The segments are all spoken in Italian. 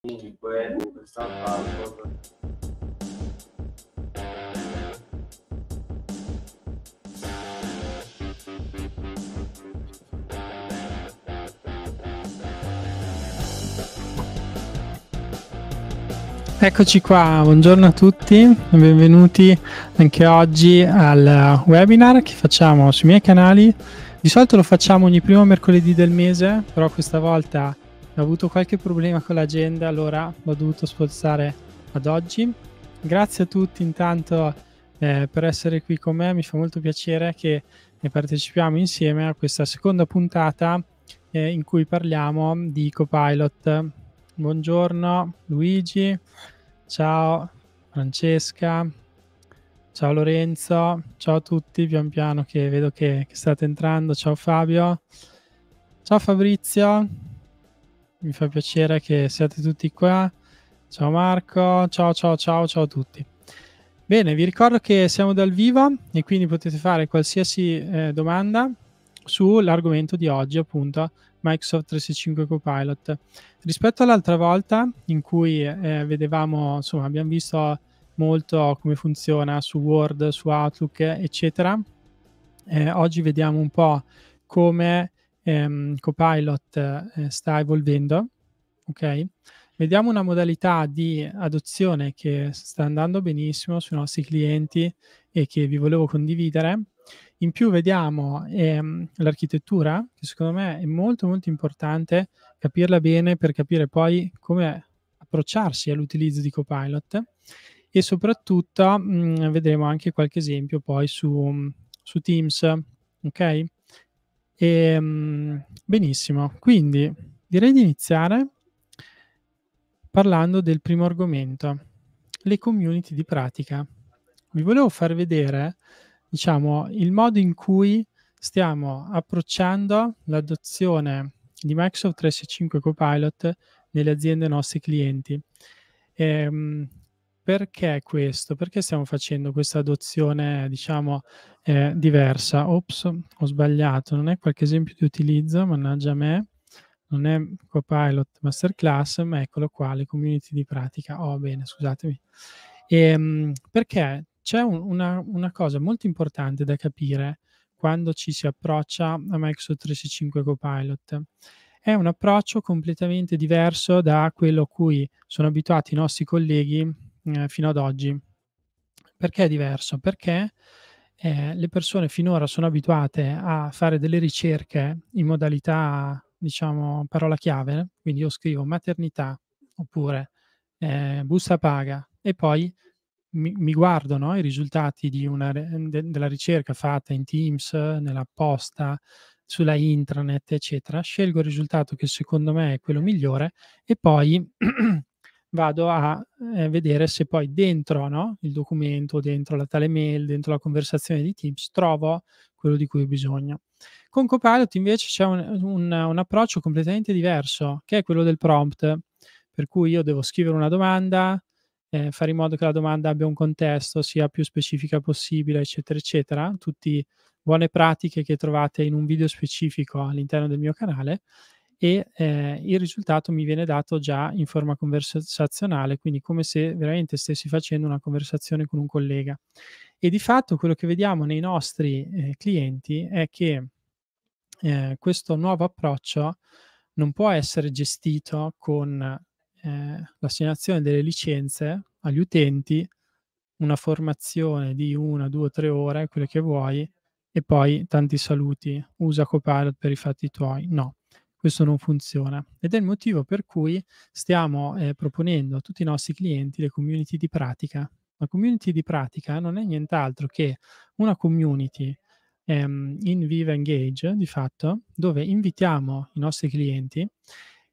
comunque questa password Eccoci qua, buongiorno a tutti e benvenuti anche oggi al webinar che facciamo sui miei canali. Di solito lo facciamo ogni primo mercoledì del mese, però questa volta ho avuto qualche problema con l'agenda, allora l'ho dovuto spostare ad oggi. Grazie a tutti intanto eh, per essere qui con me, mi fa molto piacere che partecipiamo insieme a questa seconda puntata eh, in cui parliamo di Copilot. Buongiorno Luigi, ciao Francesca, ciao Lorenzo, ciao a tutti pian piano che vedo che, che state entrando, ciao Fabio, ciao Fabrizio, mi fa piacere che siate tutti qua. Ciao Marco, ciao ciao ciao ciao a tutti. Bene, vi ricordo che siamo dal vivo e quindi potete fare qualsiasi eh, domanda sull'argomento di oggi, appunto Microsoft 365 Copilot. Rispetto all'altra volta in cui eh, vedevamo, insomma, abbiamo visto molto come funziona su Word, su Outlook, eccetera, eh, oggi vediamo un po' come ehm, Copilot eh, sta evolvendo, ok? Vediamo una modalità di adozione che sta andando benissimo sui nostri clienti e che vi volevo condividere. In più vediamo ehm, l'architettura, che secondo me è molto molto importante capirla bene per capire poi come approcciarsi all'utilizzo di Copilot e soprattutto mh, mm, vedremo anche qualche esempio poi su, su Teams, ok? E, ehm, benissimo, quindi direi di iniziare parlando del primo argomento, le community di pratica. Vi volevo far vedere, diciamo, il modo in cui stiamo approcciando l'adozione di Microsoft 365 Copilot nelle aziende nostri clienti. E, ehm, perché questo? Perché stiamo facendo questa adozione, diciamo, eh, diversa? Ops, ho sbagliato, non è qualche esempio di utilizzo, mannaggia a me, non è Copilot Masterclass, ma eccolo qua, le community di pratica. Oh, bene, scusatemi. E, ehm, perché c'è un, una, una cosa molto importante da capire quando ci si approccia a Microsoft 365 Copilot è un approccio completamente diverso da quello a cui sono abituati i nostri colleghi eh, fino ad oggi. Perché è diverso? Perché eh, le persone finora sono abituate a fare delle ricerche in modalità, diciamo, parola chiave, quindi io scrivo maternità oppure eh, busta paga e poi mi, mi guardo no, i risultati una, de, della ricerca fatta in Teams, nella posta, sulla intranet, eccetera. Scelgo il risultato che secondo me è quello migliore e poi vado a eh, vedere se poi dentro no, il documento, dentro la tale mail, dentro la conversazione di Teams, trovo quello di cui ho bisogno. Con Copilot invece c'è un, un, un approccio completamente diverso, che è quello del prompt, per cui io devo scrivere una domanda, eh, fare in modo che la domanda abbia un contesto, sia più specifica possibile, eccetera, eccetera. Tutte buone pratiche che trovate in un video specifico all'interno del mio canale e eh, il risultato mi viene dato già in forma conversazionale, quindi come se veramente stessi facendo una conversazione con un collega. E di fatto quello che vediamo nei nostri eh, clienti è che eh, questo nuovo approccio non può essere gestito con eh, l'assegnazione delle licenze agli utenti, una formazione di una, due, tre ore, quello che vuoi, e poi tanti saluti, usa Copilot per i fatti tuoi. No, questo non funziona ed è il motivo per cui stiamo eh, proponendo a tutti i nostri clienti le community di pratica. La community di pratica non è nient'altro che una community ehm, in Viva Engage, di fatto, dove invitiamo i nostri clienti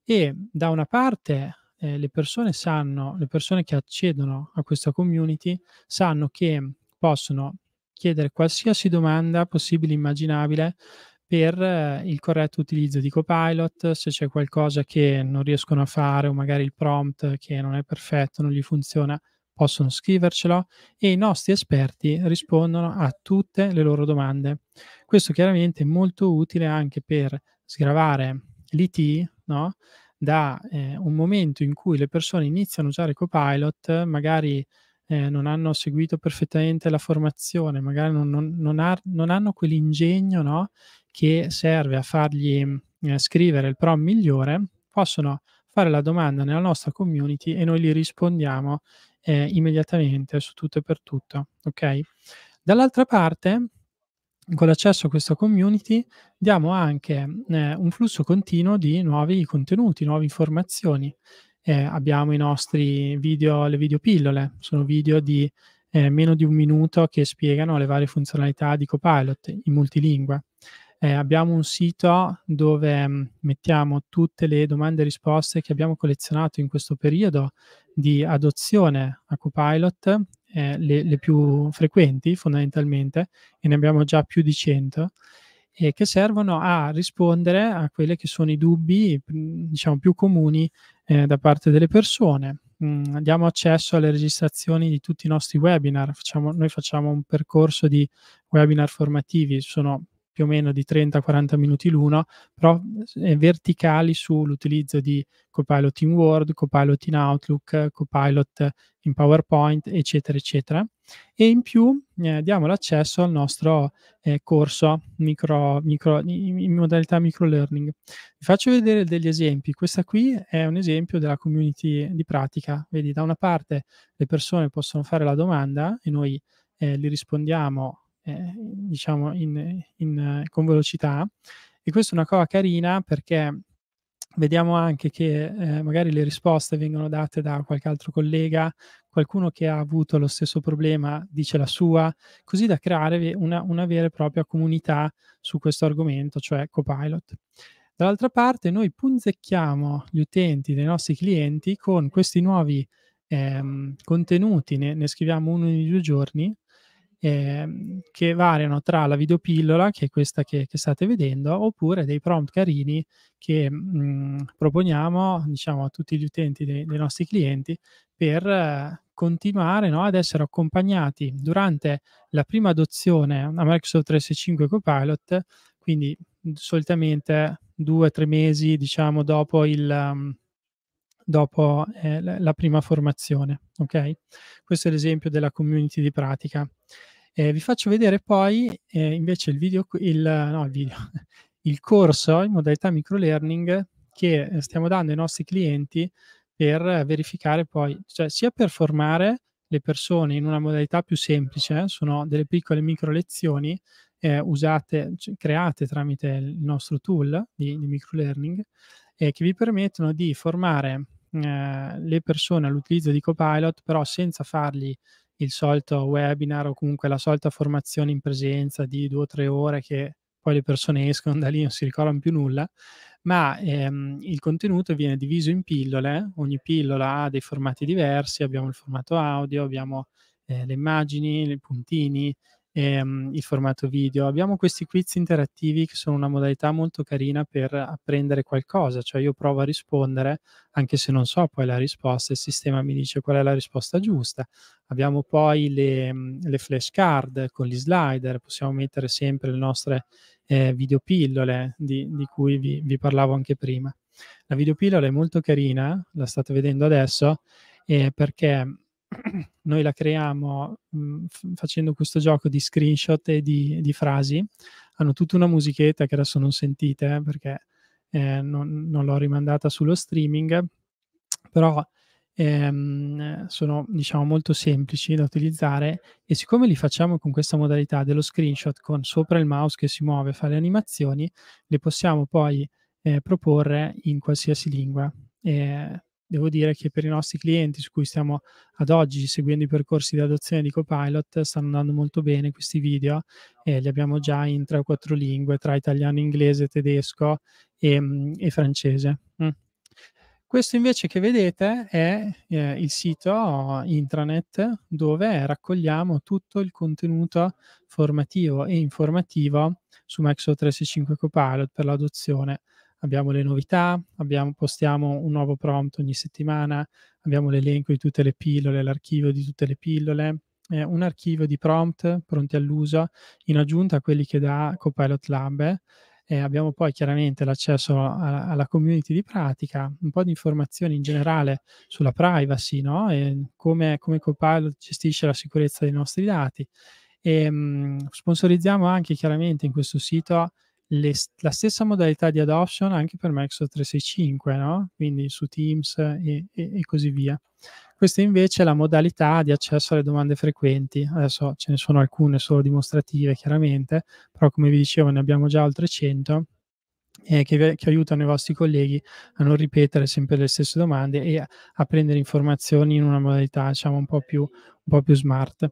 e da una parte eh, le persone sanno, le persone che accedono a questa community sanno che possono chiedere qualsiasi domanda possibile immaginabile per eh, il corretto utilizzo di Copilot, se c'è qualcosa che non riescono a fare o magari il prompt che non è perfetto, non gli funziona, possono scrivercelo e i nostri esperti rispondono a tutte le loro domande. Questo chiaramente è molto utile anche per sgravare l'IT, no? da eh, un momento in cui le persone iniziano a usare Copilot, magari eh, non hanno seguito perfettamente la formazione, magari non, non, non, ha, non hanno quell'ingegno no? che serve a fargli mm, eh, scrivere il prom migliore, possono fare la domanda nella nostra community e noi gli rispondiamo eh, immediatamente su tutto e per tutto. Okay? Dall'altra parte, con l'accesso a questa community, diamo anche eh, un flusso continuo di nuovi contenuti, nuove informazioni eh, abbiamo i nostri video, le videopillole, sono video di eh, meno di un minuto che spiegano le varie funzionalità di Copilot in multilingua. Eh, abbiamo un sito dove mm, mettiamo tutte le domande e risposte che abbiamo collezionato in questo periodo di adozione a Copilot, eh, le, le, più frequenti fondamentalmente, e ne abbiamo già più di 100, e che servono a rispondere a quelli che sono i dubbi mm, diciamo, più comuni eh, da parte delle persone. Mm, diamo accesso alle registrazioni di tutti i nostri webinar. Facciamo, noi facciamo un percorso di webinar formativi, sono più o meno di 30-40 minuti l'uno, però eh, verticali sull'utilizzo di Copilot in Word, Copilot in Outlook, Copilot in PowerPoint, eccetera, eccetera e in più eh, diamo l'accesso al nostro eh, corso micro, micro, in modalità micro learning. Vi faccio vedere degli esempi. Questa qui è un esempio della community di pratica. Vedi, da una parte le persone possono fare la domanda e noi eh, li rispondiamo eh, diciamo in, in, con velocità e questa è una cosa carina perché vediamo anche che eh, magari le risposte vengono date da qualche altro collega, qualcuno che ha avuto lo stesso problema dice la sua, così da creare una, una vera e propria comunità su questo argomento, cioè copilot. Dall'altra parte noi punzecchiamo gli utenti dei nostri clienti con questi nuovi ehm, contenuti, ne, ne, scriviamo uno ogni due giorni, ehm, che variano tra la videopillola, che è questa che, che state vedendo, oppure dei prompt carini che mh, mm, proponiamo diciamo, a tutti gli utenti dei, dei nostri clienti per eh, continuare no, ad essere accompagnati durante la prima adozione a Microsoft 365 Copilot, quindi mhmm, solitamente due o tre mesi diciamo dopo il mhmm, dopo eh, la prima formazione. Ok, questo è l'esempio della community di pratica. Eh, vi faccio vedere poi eh, invece il video, il, no, il, video il corso in modalità microlearning che eh, stiamo dando ai nostri clienti per verificare poi, cioè sia per formare le persone in una modalità più semplice, eh, sono delle piccole micro lezioni eh, usate, cioè, create tramite il nostro tool di, di learning, eh, che vi permettono di formare eh, le persone all'utilizzo di Copilot, però senza fargli il solito webinar o comunque la solita formazione in presenza di due o tre ore che poi le persone escono da lì e non si ricordano più nulla, ma ehm, il contenuto viene diviso in pillole, ogni pillola ha dei formati diversi, abbiamo il formato audio, abbiamo eh, le immagini, i puntini, ehm, il formato video. Abbiamo questi quiz interattivi che sono una modalità molto carina per apprendere qualcosa, cioè io provo a rispondere anche se non so poi la risposta, il sistema mi dice qual è la risposta giusta. Abbiamo poi le, mm, le flashcard con gli slider, possiamo mettere sempre le nostre eh, videopillole di, di cui vi, vi parlavo anche prima. La videopillola è molto carina, la state vedendo adesso, eh, perché noi la creiamo mh, mm, facendo questo gioco di screenshot e di, di, frasi. Hanno tutta una musichetta che adesso non sentite eh, perché eh, non, non, l'ho rimandata sullo streaming, però ehm, sono diciamo molto semplici da utilizzare e siccome li facciamo con questa modalità dello screenshot con sopra il mouse che si muove, e fa le animazioni, le possiamo poi eh, proporre in qualsiasi lingua. Eh, devo dire che per i nostri clienti su cui stiamo ad oggi seguendo i percorsi di adozione di Copilot stanno andando molto bene questi video e eh, li abbiamo già in tre o quattro lingue tra italiano, inglese, tedesco e, mm, e francese. Mm. Questo invece che vedete è eh, il sito intranet dove raccogliamo tutto il contenuto formativo e informativo su Microsoft 365 Copilot per l'adozione abbiamo le novità, abbiamo, postiamo un nuovo prompt ogni settimana, abbiamo l'elenco di tutte le pillole, l'archivio di tutte le pillole, eh, un archivio di prompt pronti all'uso in aggiunta a quelli che dà Copilot Lab. Eh, abbiamo poi chiaramente l'accesso a, alla community di pratica, un po' di informazioni in generale sulla privacy, no? e come, come Copilot gestisce la sicurezza dei nostri dati. E, ehm, mh, sponsorizziamo anche chiaramente in questo sito le, la stessa modalità di adoption anche per Microsoft 365, no? quindi su Teams e, e, e così via. Questa invece è la modalità di accesso alle domande frequenti. Adesso ce ne sono alcune solo dimostrative, chiaramente, però come vi dicevo ne abbiamo già oltre 100 eh, che, che, aiutano i vostri colleghi a non ripetere sempre le stesse domande e a, prendere informazioni in una modalità diciamo un po' più, un po più smart.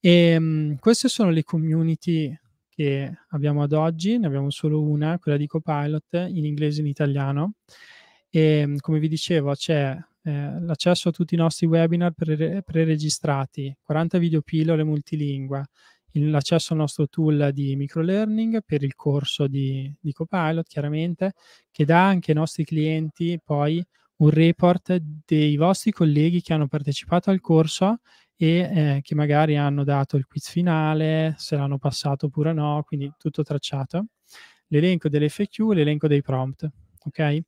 E, ehm, mh, queste sono le community che abbiamo ad oggi, ne abbiamo solo una, quella di Copilot, in inglese e in italiano. E mm, come vi dicevo, c'è eh, l'accesso a tutti i nostri webinar pre- preregistrati, 40 video pillole multilingua, il, l'accesso al nostro tool di microlearning per il corso di, di Copilot, chiaramente, che dà anche ai nostri clienti poi un report dei vostri colleghi che hanno partecipato al corso e eh, che magari hanno dato il quiz finale, se l'hanno passato oppure no, quindi tutto tracciato. L'elenco delle FAQ, l'elenco dei prompt, ok?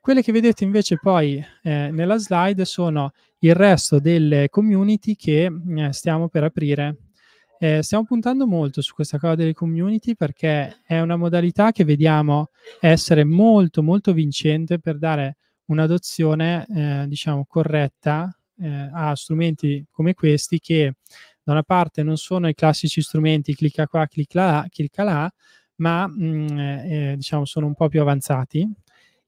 Quelle che vedete invece poi eh, nella slide sono il resto delle community che mm, eh, stiamo per aprire. Eh, stiamo puntando molto su questa cosa delle community perché è una modalità che vediamo essere molto molto vincente per dare un'adozione eh, diciamo corretta eh, a strumenti come questi che da una parte non sono i classici strumenti clicca qua, clicca là, clicca là ma mh, mm, eh, eh, diciamo sono un po' più avanzati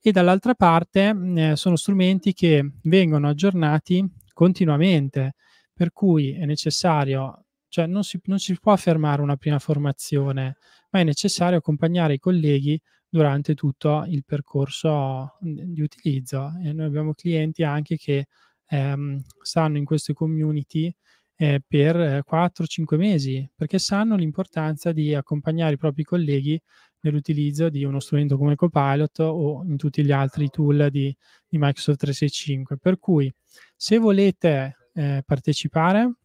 e dall'altra parte mh, mm, eh, sono strumenti che vengono aggiornati continuamente per cui è necessario cioè non si, non si può fermare una prima formazione ma è necessario accompagnare i colleghi durante tutto il percorso mm, di utilizzo e noi abbiamo clienti anche che ehm, stanno in queste community eh, per 4-5 eh, mesi, perché sanno l'importanza di accompagnare i propri colleghi nell'utilizzo di uno strumento come Copilot o in tutti gli altri tool di, di Microsoft 365. Per cui se volete eh, partecipare,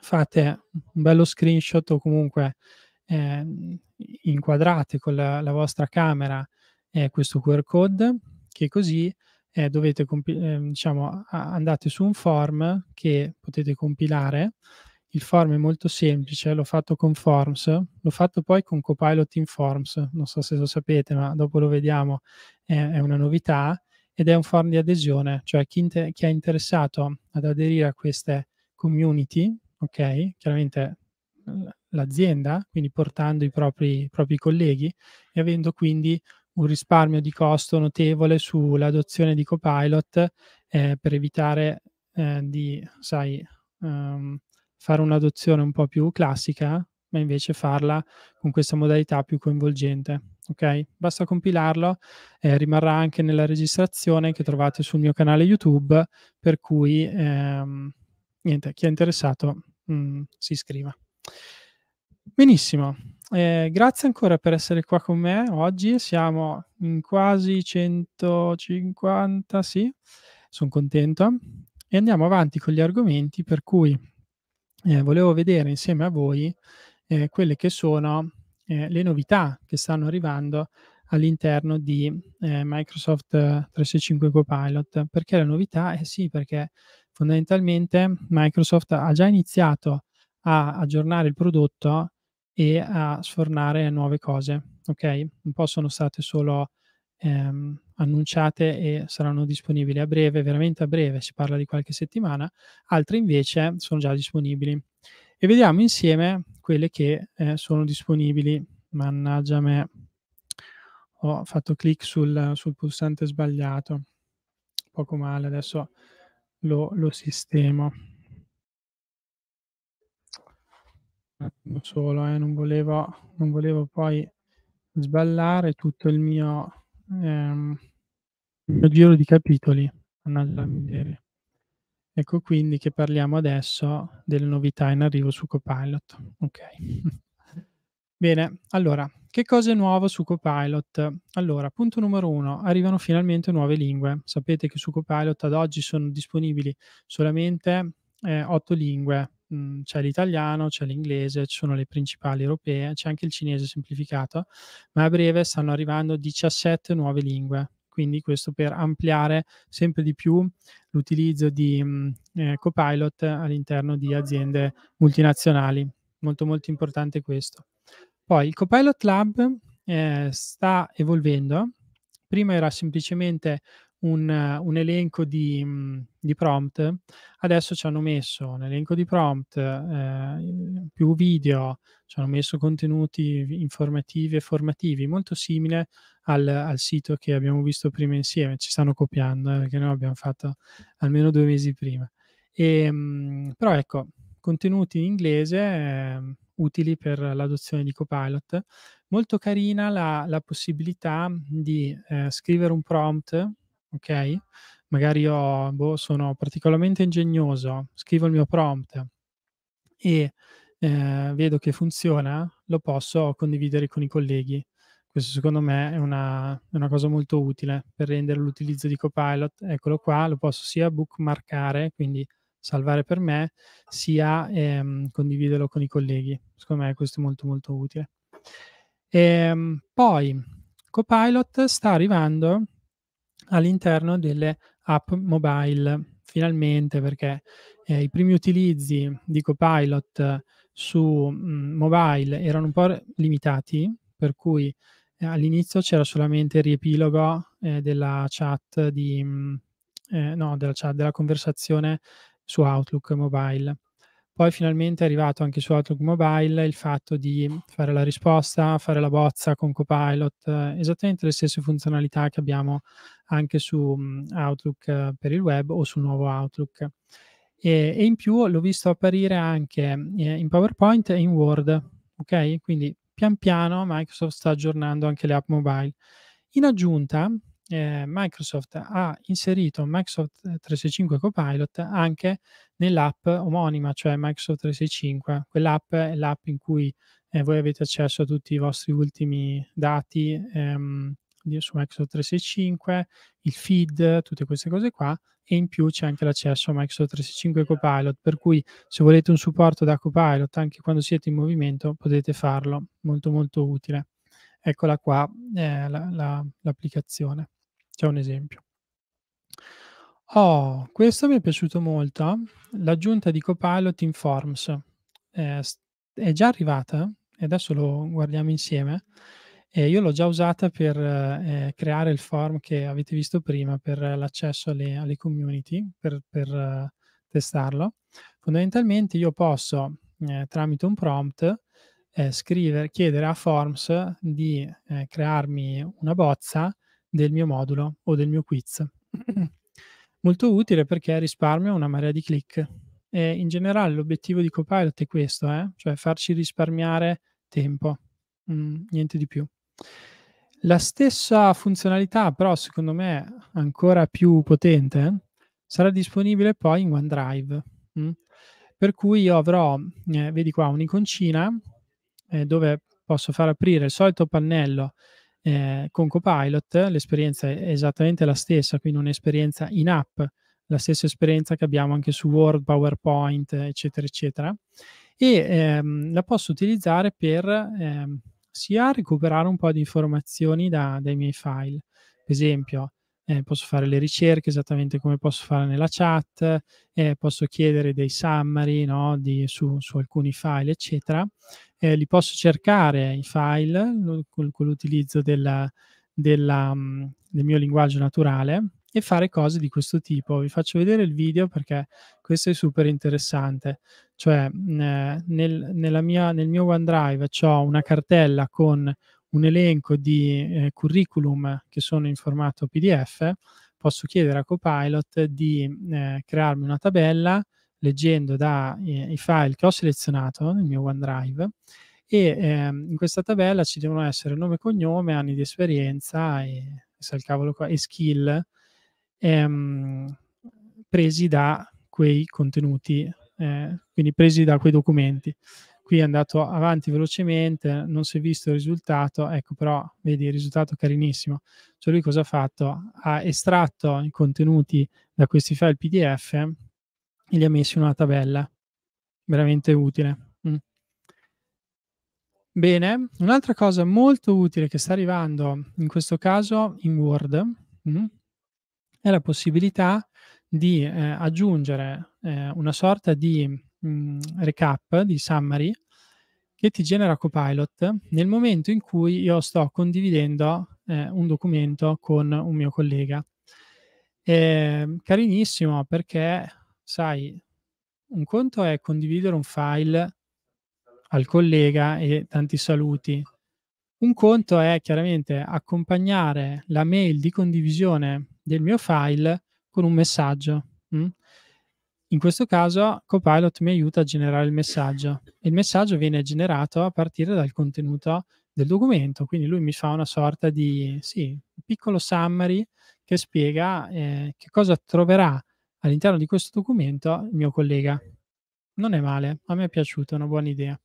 fate un bello screenshot o comunque eh, inquadrate con la, la vostra camera eh, questo QR code che così eh, dovete compi- eh, diciamo, a- andate su un form che potete compilare. Il form è molto semplice, l'ho fatto con Forms, l'ho fatto poi con Copilot in Forms, non so se lo sapete, ma dopo lo vediamo, è, è una novità ed è un form di adesione, cioè chi, inter- chi è interessato ad aderire a queste community, ok? Chiaramente l'azienda, quindi portando i propri, i propri colleghi e avendo quindi un risparmio di costo notevole sull'adozione di Copilot eh, per evitare eh, di, sai, um, fare un'adozione un po' più classica, ma invece farla con questa modalità più coinvolgente. Ok? Basta compilarlo, eh, rimarrà anche nella registrazione che trovate sul mio canale YouTube, per cui ehm, niente, chi è interessato mh, mm, si iscriva. Benissimo, eh, grazie ancora per essere qua con me oggi. Siamo in quasi 150, sì, sono contento. E andiamo avanti con gli argomenti per cui eh, volevo vedere insieme a voi eh, quelle che sono eh, le novità che stanno arrivando all'interno di eh, Microsoft 365 Copilot. Perché la novità? Eh sì, perché fondamentalmente Microsoft ha già iniziato a aggiornare il prodotto e a sfornare nuove cose, ok? Un po' sono state solo ehm, annunciate e saranno disponibili a breve, veramente a breve, si parla di qualche settimana, altre invece sono già disponibili. E vediamo insieme quelle che eh, sono disponibili. Mannaggia me, ho fatto clic sul, sul pulsante sbagliato. Poco male, adesso lo, lo sistemo. Eh, attimo solo, eh, non, voleva, non volevo poi sballare tutto il mio, ehm, il mio giro di capitoli. Ecco quindi che parliamo adesso delle novità in arrivo su Copilot. Ok. Bene, allora, che cosa è nuovo su Copilot? Allora, punto numero uno, arrivano finalmente nuove lingue. Sapete che su Copilot ad oggi sono disponibili solamente eh, otto lingue Mhmm, c'è l'italiano, c'è l'inglese, ci sono le principali europee, c'è anche il cinese semplificato, ma a breve stanno arrivando 17 nuove lingue. Quindi questo per ampliare sempre di più l'utilizzo di mhmm, eh, copilot all'interno di aziende multinazionali. Molto molto importante questo. Poi il Copilot Lab eh, sta evolvendo. Prima era semplicemente un, un elenco di, di, prompt, adesso ci hanno messo un elenco di prompt, eh, più video, ci hanno messo contenuti informativi e formativi, molto simile al, al, sito che abbiamo visto prima insieme, ci stanno copiando, eh, perché noi l'abbiamo fatto almeno due mesi prima. E, mh, però ecco, contenuti in inglese eh, utili per l'adozione di Copilot. Molto carina la, la possibilità di eh, scrivere un prompt ok? Magari io boh, sono particolarmente ingegnoso, scrivo il mio prompt e eh, vedo che funziona, lo posso condividere con i colleghi. Questo secondo me è una, una, cosa molto utile per rendere l'utilizzo di Copilot. Eccolo qua, lo posso sia bookmarkare, quindi salvare per me, sia ehm, condividerlo con i colleghi. Secondo me questo è molto molto utile. E, ehm, poi Copilot sta arrivando all'interno delle app mobile, finalmente, perché eh, i primi utilizzi di Copilot su mh, mm, mobile erano un po' limitati, per cui eh, all'inizio c'era solamente il riepilogo eh, della chat di... Mh, mm, eh, no, della, chat, della conversazione su Outlook mobile. Poi finalmente è arrivato anche su Outlook Mobile il fatto di fare la risposta, fare la bozza con Copilot, eh, esattamente le stesse funzionalità che abbiamo anche su mm, Outlook eh, per il web o sul nuovo Outlook. E, e in più l'ho visto apparire anche eh, in PowerPoint e in Word, ok? Quindi pian piano Microsoft sta aggiornando anche le app mobile. In aggiunta, Microsoft ha inserito Microsoft 365 Copilot anche nell'app omonima, cioè Microsoft 365. Quell'app è l'app in cui eh, voi avete accesso a tutti i vostri ultimi dati ehm, su Microsoft 365, il feed, tutte queste cose qua e in più c'è anche l'accesso a Microsoft 365 Copilot, per cui se volete un supporto da Copilot anche quando siete in movimento potete farlo, molto molto utile. Eccola qua eh, la, la, l'applicazione, c'è un esempio. Oh, questo mi è piaciuto molto. L'aggiunta di Copilot in Forms s- è già arrivata eh, e adesso lo guardiamo insieme. Eh, io l'ho già usata per eh, creare il form che avete visto prima per l'accesso alle, alle community, per, per eh, testarlo. Fondamentalmente io posso, eh, tramite un prompt, scrivere, chiedere a Forms di crearmi una bozza del mio modulo o del mio quiz. molto utile perché risparmia una marea di click. E in generale l'obiettivo di Copilot è questo, eh? cioè farci risparmiare tempo, mm, niente di più. La stessa funzionalità, però secondo me ancora più potente, sarà disponibile poi in OneDrive. Mm? Per cui io avrò, eh, vedi qua, un'iconcina eh, dove posso far aprire il solito pannello eh, con Copilot l'esperienza è esattamente la stessa, quindi un'esperienza in app, la stessa esperienza che abbiamo anche su Word, PowerPoint, eccetera, eccetera. E ehm, la posso utilizzare per ehm, sia recuperare un po' di informazioni da, dai miei file, per esempio eh, posso fare le ricerche esattamente come posso fare nella chat, eh, posso chiedere dei summary no, di, su, su, alcuni file, eccetera. Eh, li posso cercare i file con, con l'utilizzo della, della, mm, del mio linguaggio naturale e fare cose di questo tipo. Vi faccio vedere il video perché questo è super interessante. Cioè, mm, eh, nel, mia, nel mio OneDrive ho una cartella con un elenco di eh, curriculum che sono in formato PDF, posso chiedere a Copilot di eh, crearmi una tabella leggendo dai eh, file che ho selezionato nel mio OneDrive e ehm, in questa tabella ci devono essere nome e cognome, anni di esperienza e, se cavolo qua, e skill ehm, presi da quei contenuti, eh, quindi presi da quei documenti qui è andato avanti velocemente, non si è visto il risultato, ecco però vedi il risultato carinissimo. Cioè lui cosa ha fatto? Ha estratto i contenuti da questi file PDF e li ha messi in una tabella, veramente utile. Mm. Bene, un'altra cosa molto utile che sta arrivando in questo caso in Word mm, è la possibilità di eh, aggiungere eh, una sorta di mh, mm, recap, di summary, che ti genera Copilot nel momento in cui io sto condividendo eh, un documento con un mio collega. È carinissimo perché, sai, un conto è condividere un file al collega e tanti saluti. Un conto è chiaramente accompagnare la mail di condivisione del mio file con un messaggio. Mh? Mm? In questo caso Copilot mi aiuta a generare il messaggio. Il messaggio viene generato a partire dal contenuto del documento, quindi lui mi fa una sorta di sì, piccolo summary che spiega eh, che cosa troverà all'interno di questo documento il mio collega. Non è male, a me è piaciuta, è una buona idea.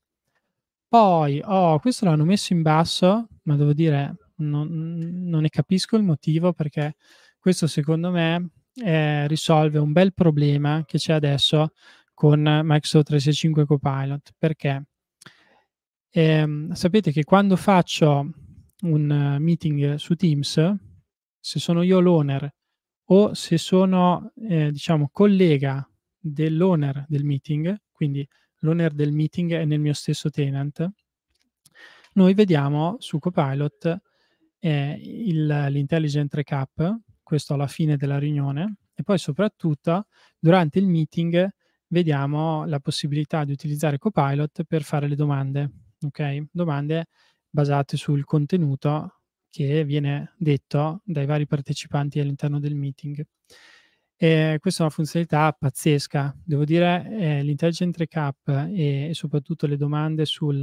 Poi, oh, questo l'hanno messo in basso, ma devo dire, non, non ne capisco il motivo perché questo secondo me eh, risolve un bel problema che c'è adesso con Microsoft 365 Copilot. Perché? Eh, sapete che quando faccio un meeting su Teams, se sono io l'owner o se sono, eh, diciamo, collega dell'owner del meeting, quindi l'owner del meeting è nel mio stesso tenant, noi vediamo su Copilot eh, il, l'intelligent recap questo alla fine della riunione, e poi soprattutto durante il meeting vediamo la possibilità di utilizzare Copilot per fare le domande, ok? Domande basate sul contenuto che viene detto dai vari partecipanti all'interno del meeting. E questa è una funzionalità pazzesca, devo dire eh, l'intelligent recap e, e, soprattutto le domande sul,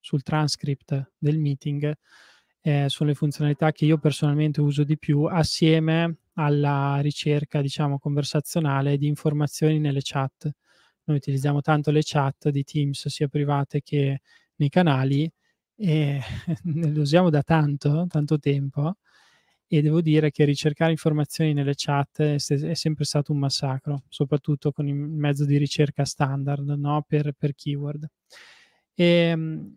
sul transcript del meeting eh, sono le funzionalità che io personalmente uso di più assieme alla ricerca, diciamo, conversazionale di informazioni nelle chat. Noi utilizziamo tanto le chat di Teams, sia private che nei canali, e le usiamo da tanto, tanto tempo, e devo dire che ricercare informazioni nelle chat è sempre stato un massacro, soprattutto con il mezzo di ricerca standard, no? per, per keyword. E, ehm,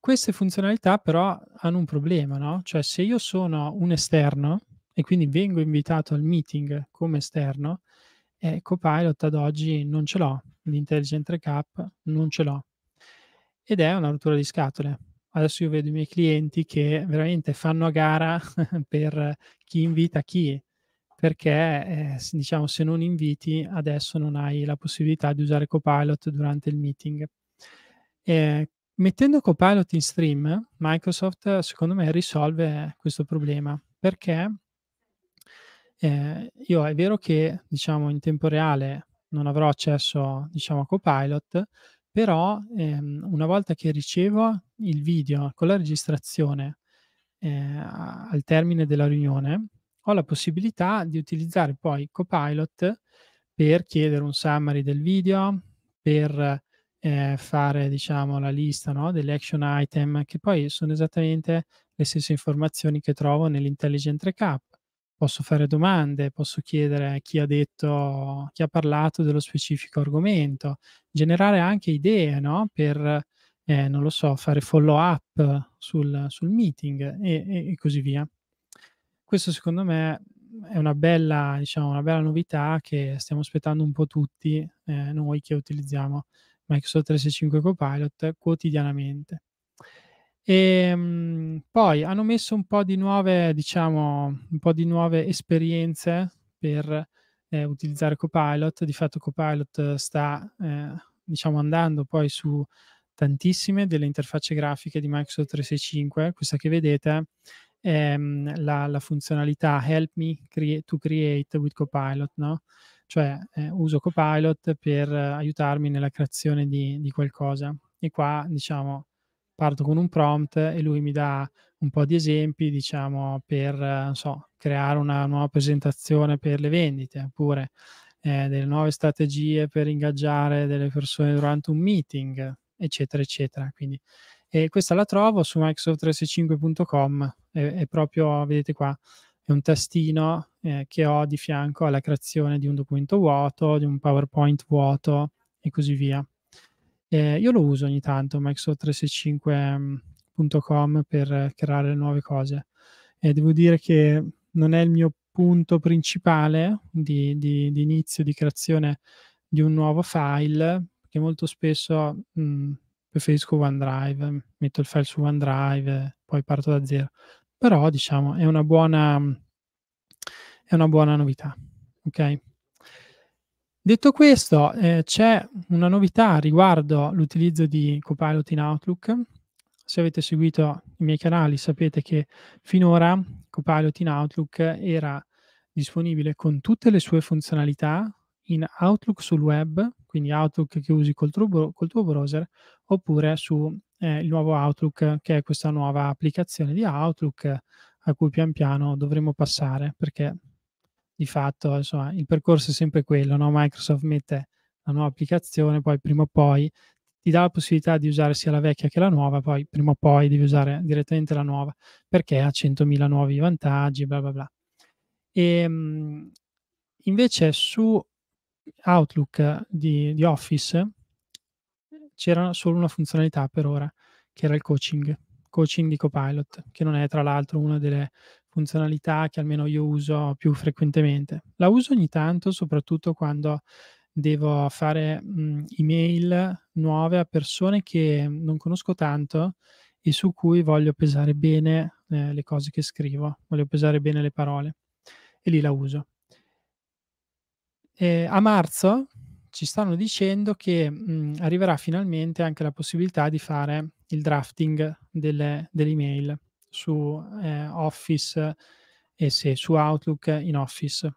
queste funzionalità però hanno un problema, no? Cioè se io sono un esterno e quindi vengo invitato al meeting come esterno, eh, Copilot ad oggi non ce l'ho, l'intelligent recap non ce l'ho ed è una rottura di scatole. Adesso io vedo i miei clienti che veramente fanno a gara per chi invita chi, perché eh, diciamo se non inviti adesso non hai la possibilità di usare Copilot durante il meeting. Eh, Mettendo Copilot in stream, Microsoft secondo me risolve questo problema perché eh, io è vero che diciamo in tempo reale non avrò accesso diciamo, a Copilot, però ehm, una volta che ricevo il video con la registrazione eh, al termine della riunione, ho la possibilità di utilizzare poi Copilot per chiedere un summary del video, per eh, fare diciamo, la lista no? delle action item, che poi sono esattamente le stesse informazioni che trovo nell'intelligent recap. Posso fare domande, posso chiedere chi ha detto, chi ha parlato dello specifico argomento, generare anche idee no? per, eh, non lo so, fare follow up sul, sul meeting e, e, e così via. Questo secondo me è una bella, diciamo, una bella novità che stiamo aspettando un po' tutti eh, noi che utilizziamo Microsoft 365 Copilot quotidianamente. E, ehm, mh, poi hanno messo un po' di nuove, diciamo, un po' di nuove esperienze per eh, utilizzare Copilot. Di fatto Copilot sta, eh, diciamo, andando poi su tantissime delle interfacce grafiche di Microsoft 365. Questa che vedete è ehm, mh, la, la, funzionalità Help Me crea- to Create with Copilot, no? cioè eh, uso Copilot per eh, aiutarmi nella creazione di, di qualcosa. E qua, diciamo, parto con un prompt e lui mi dà un po' di esempi, diciamo, per eh, so, creare una nuova presentazione per le vendite, oppure eh, delle nuove strategie per ingaggiare delle persone durante un meeting, eccetera, eccetera. Quindi, e questa la trovo su microsoft365.com, è, è proprio, vedete qua, è un tastino eh, che ho di fianco alla creazione di un documento vuoto, di un PowerPoint vuoto e così via. Eh, io lo uso ogni tanto, microsoft365.com per creare nuove cose. Eh, devo dire che non è il mio punto principale di, di, di inizio, di creazione di un nuovo file, perché molto spesso mh, mm, preferisco OneDrive, metto il file su OneDrive, poi parto da zero però diciamo è una buona, è una buona novità. Okay? Detto questo, eh, c'è una novità riguardo l'utilizzo di Copilot in Outlook. Se avete seguito i miei canali sapete che finora Copilot in Outlook era disponibile con tutte le sue funzionalità in Outlook sul web, quindi Outlook che usi col tuo, col tuo browser, oppure su eh, il nuovo Outlook, che è questa nuova applicazione di Outlook a cui pian piano dovremo passare, perché di fatto insomma, il percorso è sempre quello, no? Microsoft mette la nuova applicazione, poi prima o poi ti dà la possibilità di usare sia la vecchia che la nuova, poi prima o poi devi usare direttamente la nuova, perché ha 100.000 nuovi vantaggi, bla bla bla. E, ehm, invece su Outlook di, di Office c'era solo una funzionalità per ora, che era il coaching, coaching di Copilot, che non è tra l'altro una delle funzionalità che almeno io uso più frequentemente. La uso ogni tanto, soprattutto quando devo fare mh, mhmm, email nuove a persone che non conosco tanto e su cui voglio pesare bene eh, le cose che scrivo, voglio pesare bene le parole e lì la uso. E a marzo ci stanno dicendo che mh, arriverà finalmente anche la possibilità di fare il drafting delle, dell'email su eh, Office e eh, se su Outlook in Office,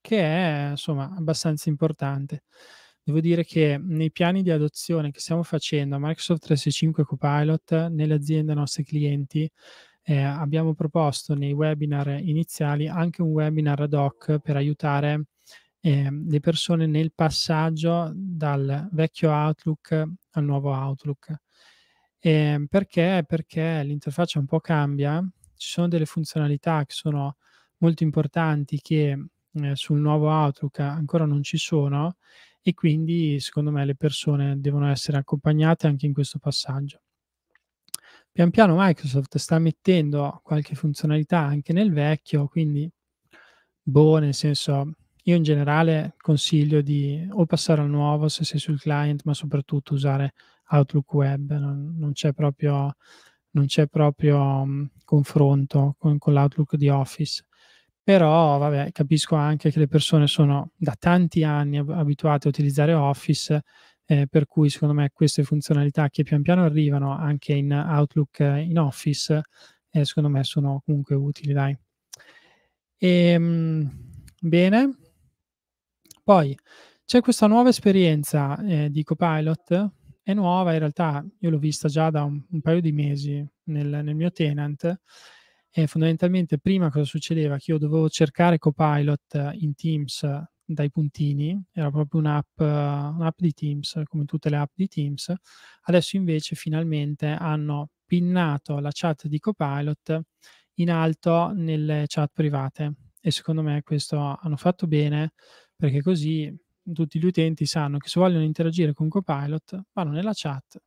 che è insomma abbastanza importante. Devo dire che nei piani di adozione che stiamo facendo a Microsoft 365 Copilot nelle aziende nostri clienti eh, abbiamo proposto nei webinar iniziali anche un webinar ad hoc per aiutare eh, le persone nel passaggio dal vecchio Outlook al nuovo Outlook. Eh, perché? Perché l'interfaccia un po' cambia, ci sono delle funzionalità che sono molto importanti che eh, sul nuovo Outlook ancora non ci sono e quindi secondo me le persone devono essere accompagnate anche in questo passaggio. Pian piano Microsoft sta mettendo qualche funzionalità anche nel vecchio, quindi boh, nel senso io in generale consiglio di o passare al nuovo se sei sul client, ma soprattutto usare Outlook Web, non, non c'è proprio, non c'è proprio um, confronto con, con l'Outlook di Office. Però vabbè, capisco anche che le persone sono da tanti anni abituate a utilizzare Office, eh, per cui secondo me queste funzionalità che pian piano arrivano anche in Outlook eh, in Office, eh, secondo me sono comunque utili, dai. E, ehm, mh, bene, poi c'è questa nuova esperienza eh, di Copilot, è nuova in realtà, io l'ho vista già da un, un paio di mesi nel, nel mio tenant, e fondamentalmente prima cosa succedeva? Che io dovevo cercare Copilot eh, in Teams eh, dai puntini, era proprio un'app, eh, un'app di Teams, come tutte le app di Teams. Adesso invece finalmente hanno pinnato la chat di Copilot in alto nelle chat private e secondo me questo hanno fatto bene perché così tutti gli utenti sanno che se vogliono interagire con Copilot vanno nella chat,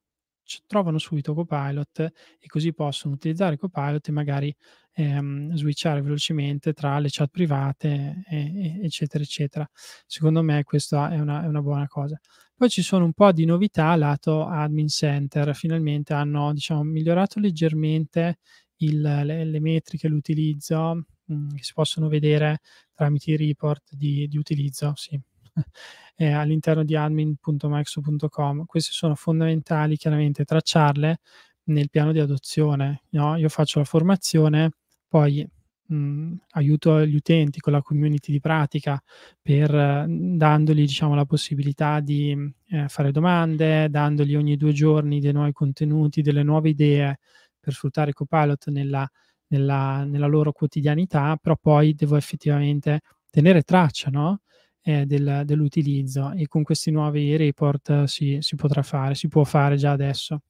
trovano subito Copilot e così possono utilizzare Copilot e magari ehm, switchare velocemente tra le chat private, e, e, eccetera, eccetera. Secondo me questa è una, è una, buona cosa. Poi ci sono un po' di novità lato Admin Center, finalmente hanno diciamo, migliorato leggermente il, le, le metriche, l'utilizzo, Mm, che si possono vedere tramite i report di, di utilizzo sì. eh, all'interno di admin.microsoft.com. Queste sono fondamentali, chiaramente tracciarle nel piano di adozione. No? Io faccio la formazione, poi mh, mm, aiuto gli utenti con la community di pratica per mm, dandogli diciamo, la possibilità di eh, fare domande, dandogli ogni due giorni dei nuovi contenuti, delle nuove idee per sfruttare Copilot nella nella, nella loro quotidianità, però poi devo effettivamente tenere traccia no? eh, del, dell'utilizzo e con questi nuovi report si, si, potrà fare, si può fare già adesso.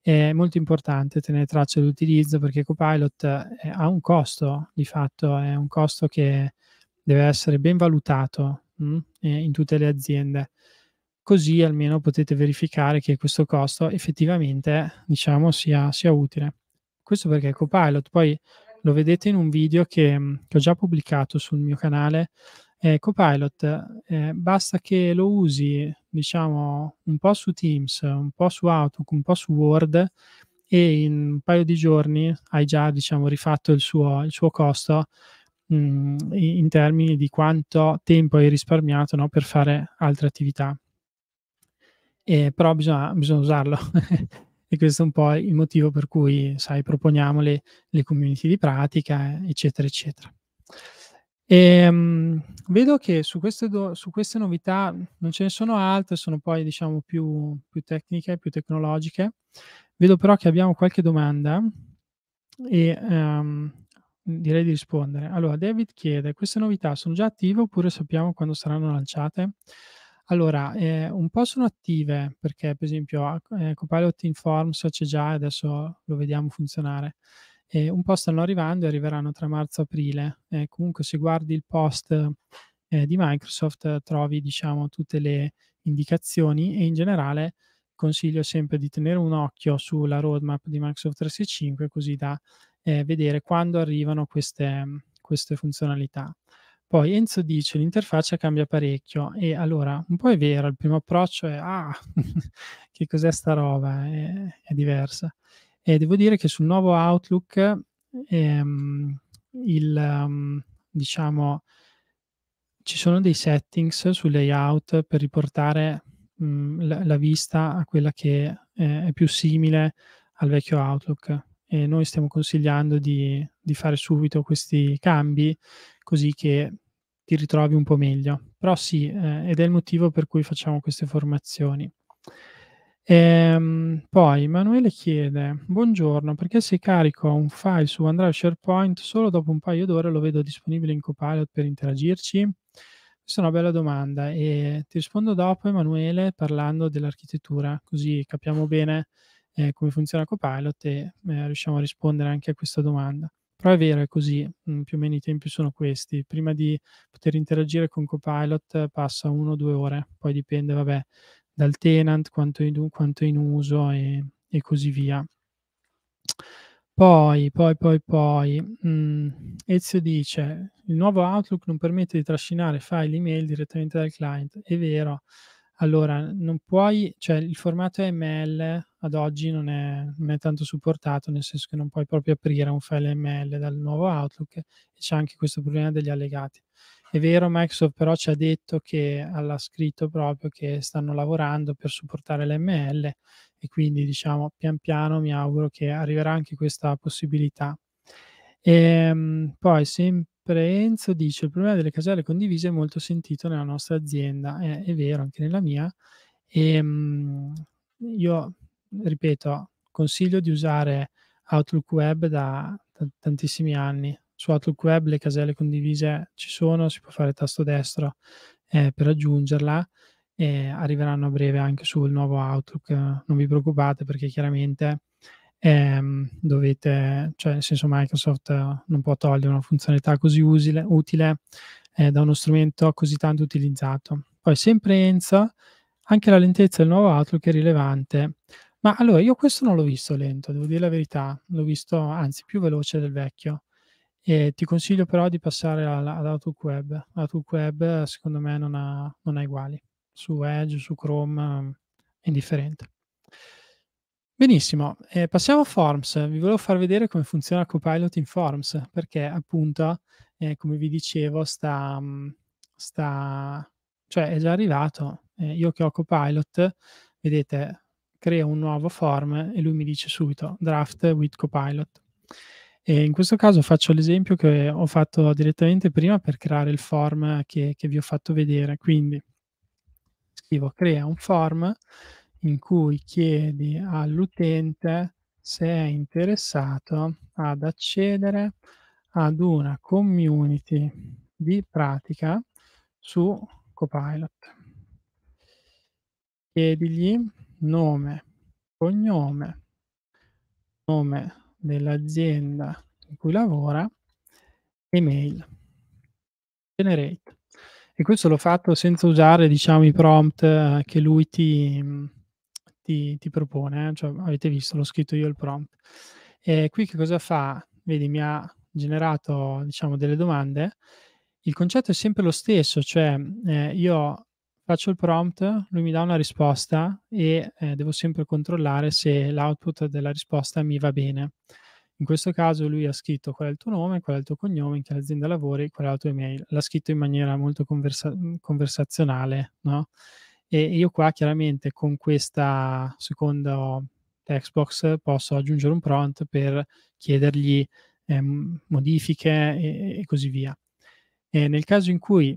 È molto importante tenere traccia dell'utilizzo perché Copilot eh, ha un costo, di fatto è un costo che deve essere ben valutato mh, mm, in tutte le aziende così almeno potete verificare che questo costo effettivamente diciamo, sia, sia utile. Questo perché Copilot, poi lo vedete in un video che, mm, che ho già pubblicato sul mio canale, eh, Copilot eh, basta che lo usi, diciamo, un po' su Teams, un po' su Outlook, un po' su Word e in un paio di giorni hai già, diciamo, rifatto il suo, il suo costo mh, mm, in termini di quanto tempo hai risparmiato no, per fare altre attività. Eh, però bisogna, bisogna usarlo questo è un po' il motivo per cui, sai, proponiamo le, le community di pratica, eccetera, eccetera. E, um, vedo che su queste, do, su queste, novità non ce ne sono altre, sono poi diciamo più, più tecniche, più tecnologiche. Vedo però che abbiamo qualche domanda e um, direi di rispondere. Allora, David chiede, queste novità sono già attive oppure sappiamo quando saranno lanciate? Allora, eh, un po' sono attive perché per esempio eh, Copilot Informs c'è già, e adesso lo vediamo funzionare. Eh, un po' stanno arrivando e arriveranno tra marzo e aprile. Eh, comunque se guardi il post eh, di Microsoft trovi diciamo tutte le indicazioni e in generale consiglio sempre di tenere un occhio sulla roadmap di Microsoft 365 così da eh, vedere quando arrivano queste, queste funzionalità. Poi Enzo dice l'interfaccia cambia parecchio e allora un po' è vero, il primo approccio è ah, che cos'è sta roba, è, è, diversa. E devo dire che sul nuovo Outlook ehm, il, um, diciamo, ci sono dei settings sul layout per riportare mh, mhmm, la, la, vista a quella che eh, è più simile al vecchio Outlook. E noi stiamo consigliando di, di fare subito questi cambi così che ti ritrovi un po' meglio. Però sì, eh, ed è il motivo per cui facciamo queste formazioni. Ehm, poi Emanuele chiede: Buongiorno, perché se carico un file su OneDrive SharePoint solo dopo un paio d'ore lo vedo disponibile in Copilot per interagirci? Questa è una bella domanda e ti rispondo dopo, Emanuele, parlando dell'architettura, così capiamo bene eh, come funziona Copilot e eh, riusciamo a rispondere anche a questa domanda. Però è vero, è così, mm, più o meno i tempi sono questi. Prima di poter interagire con Copilot eh, passa uno o due ore, poi dipende, vabbè, dal tenant, quanto in, quanto è in uso e, e, così via. Poi, poi, poi, poi, mm, Ezio dice, il nuovo Outlook non permette di trascinare file email direttamente dal client. È vero, allora non puoi, cioè il formato ML ad oggi non è, non è, tanto supportato, nel senso che non puoi proprio aprire un file ML dal nuovo Outlook e c'è anche questo problema degli allegati. È vero, Microsoft però ci ha detto che ha scritto proprio che stanno lavorando per supportare l'ML e quindi diciamo pian piano mi auguro che arriverà anche questa possibilità. E, ehm, poi sempre Enzo dice il problema delle caselle condivise è molto sentito nella nostra azienda, è, eh, è vero anche nella mia e ehm, io ripeto, consiglio di usare Outlook Web da, da tantissimi anni. Su Outlook Web le caselle condivise ci sono, si può fare tasto destro eh, per aggiungerla e arriveranno a breve anche sul nuovo Outlook. Eh, non vi preoccupate perché chiaramente ehm, dovete, cioè nel senso Microsoft eh, non può togliere una funzionalità così usile, utile eh, da uno strumento così tanto utilizzato. Poi sempre ENSA, anche la lentezza del nuovo Outlook è rilevante. Ma allora, io questo non l'ho visto lento, devo dire la verità, l'ho visto anzi più veloce del vecchio. E ti consiglio però di passare all'Outlook Web. Outlook Web secondo me non ha, non ha uguali. Su Edge, su Chrome, è indifferente. Benissimo, eh, passiamo a Forms. Vi volevo far vedere come funziona Copilot in Forms, perché appunto, eh, come vi dicevo, sta, mm, sta, cioè è già arrivato. Eh, io che ho Copilot, vedete, crea un nuovo form e lui mi dice subito draft with copilot. E in questo caso faccio l'esempio che ho fatto direttamente prima per creare il form che, che vi ho fatto vedere. Quindi scrivo crea un form in cui chiedi all'utente se è interessato ad accedere ad una community di pratica su Copilot. Chiedigli nome, cognome, nome dell'azienda in cui lavora, email. Generate. E questo l'ho fatto senza usare, diciamo, i prompt eh, che lui ti, ti, ti propone. Eh. Cioè, avete visto, l'ho scritto io il prompt. E qui che cosa fa? Vedi, mi ha generato, diciamo, delle domande. Il concetto è sempre lo stesso, cioè eh, io faccio il prompt, lui mi dà una risposta e eh, devo sempre controllare se l'output della risposta mi va bene. In questo caso lui ha scritto qual è il tuo nome, qual è il tuo cognome, in che azienda lavori, qual è la tua email. L'ha scritto in maniera molto conversa- conversazionale, no? E io qua chiaramente con questa seconda textbox posso aggiungere un prompt per chiedergli eh, modifiche e, e così via. E nel caso in cui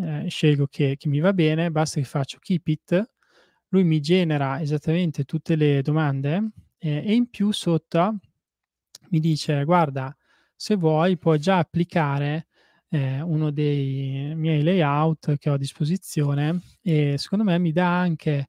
eh, scelgo che, che, mi va bene, basta che faccio keep it, lui mi genera esattamente tutte le domande eh, e in più sotto mi dice guarda, se vuoi puoi già applicare eh, uno dei miei layout che ho a disposizione e secondo me mi dà anche,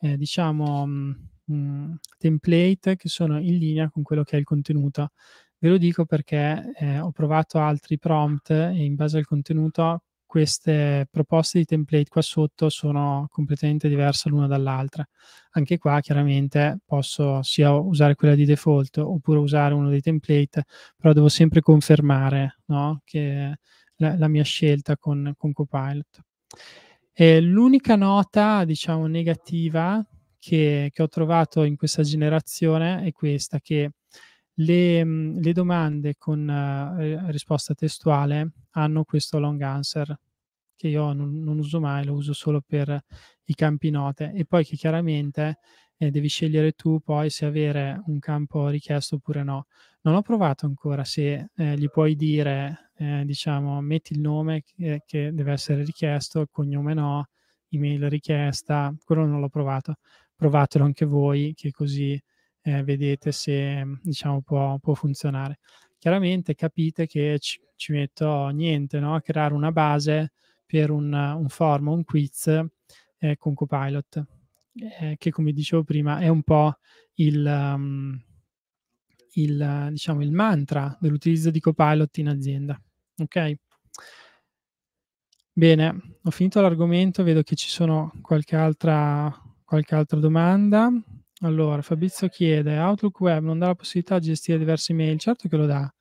eh, diciamo, mh, mm, mm, template che sono in linea con quello che è il contenuto. Ve lo dico perché eh, ho provato altri prompt e in base al contenuto queste proposte di template qua sotto sono completamente diverse l'una dall'altra. Anche qua chiaramente posso sia usare quella di default oppure usare uno dei template, però devo sempre confermare no, la, la, mia scelta con, con Copilot. l'unica nota, diciamo, negativa che, che, ho trovato in questa generazione è questa, che le, mm, le domande con eh, eh, risposta testuale hanno questo long answer che io non, non, uso mai, lo uso solo per i campi note e poi che chiaramente eh, devi scegliere tu poi se avere un campo richiesto oppure no. Non ho provato ancora se eh, gli puoi dire, eh, diciamo, metti il nome che, eh, che, deve essere richiesto, il cognome no, email richiesta, quello non l'ho provato. Provatelo anche voi che così eh, vedete se diciamo, può, può, funzionare. Chiaramente capite che ci, ci metto niente, no? creare una base per un, un form, un quiz eh, con Copilot, eh, che come dicevo prima è un po' il, um, il, diciamo, il mantra dell'utilizzo di Copilot in azienda. Ok? Bene, ho finito l'argomento, vedo che ci sono qualche altra, qualche altra domanda. Allora, Fabrizio chiede, Outlook Web non dà la possibilità di gestire diverse mail? Certo che lo dà.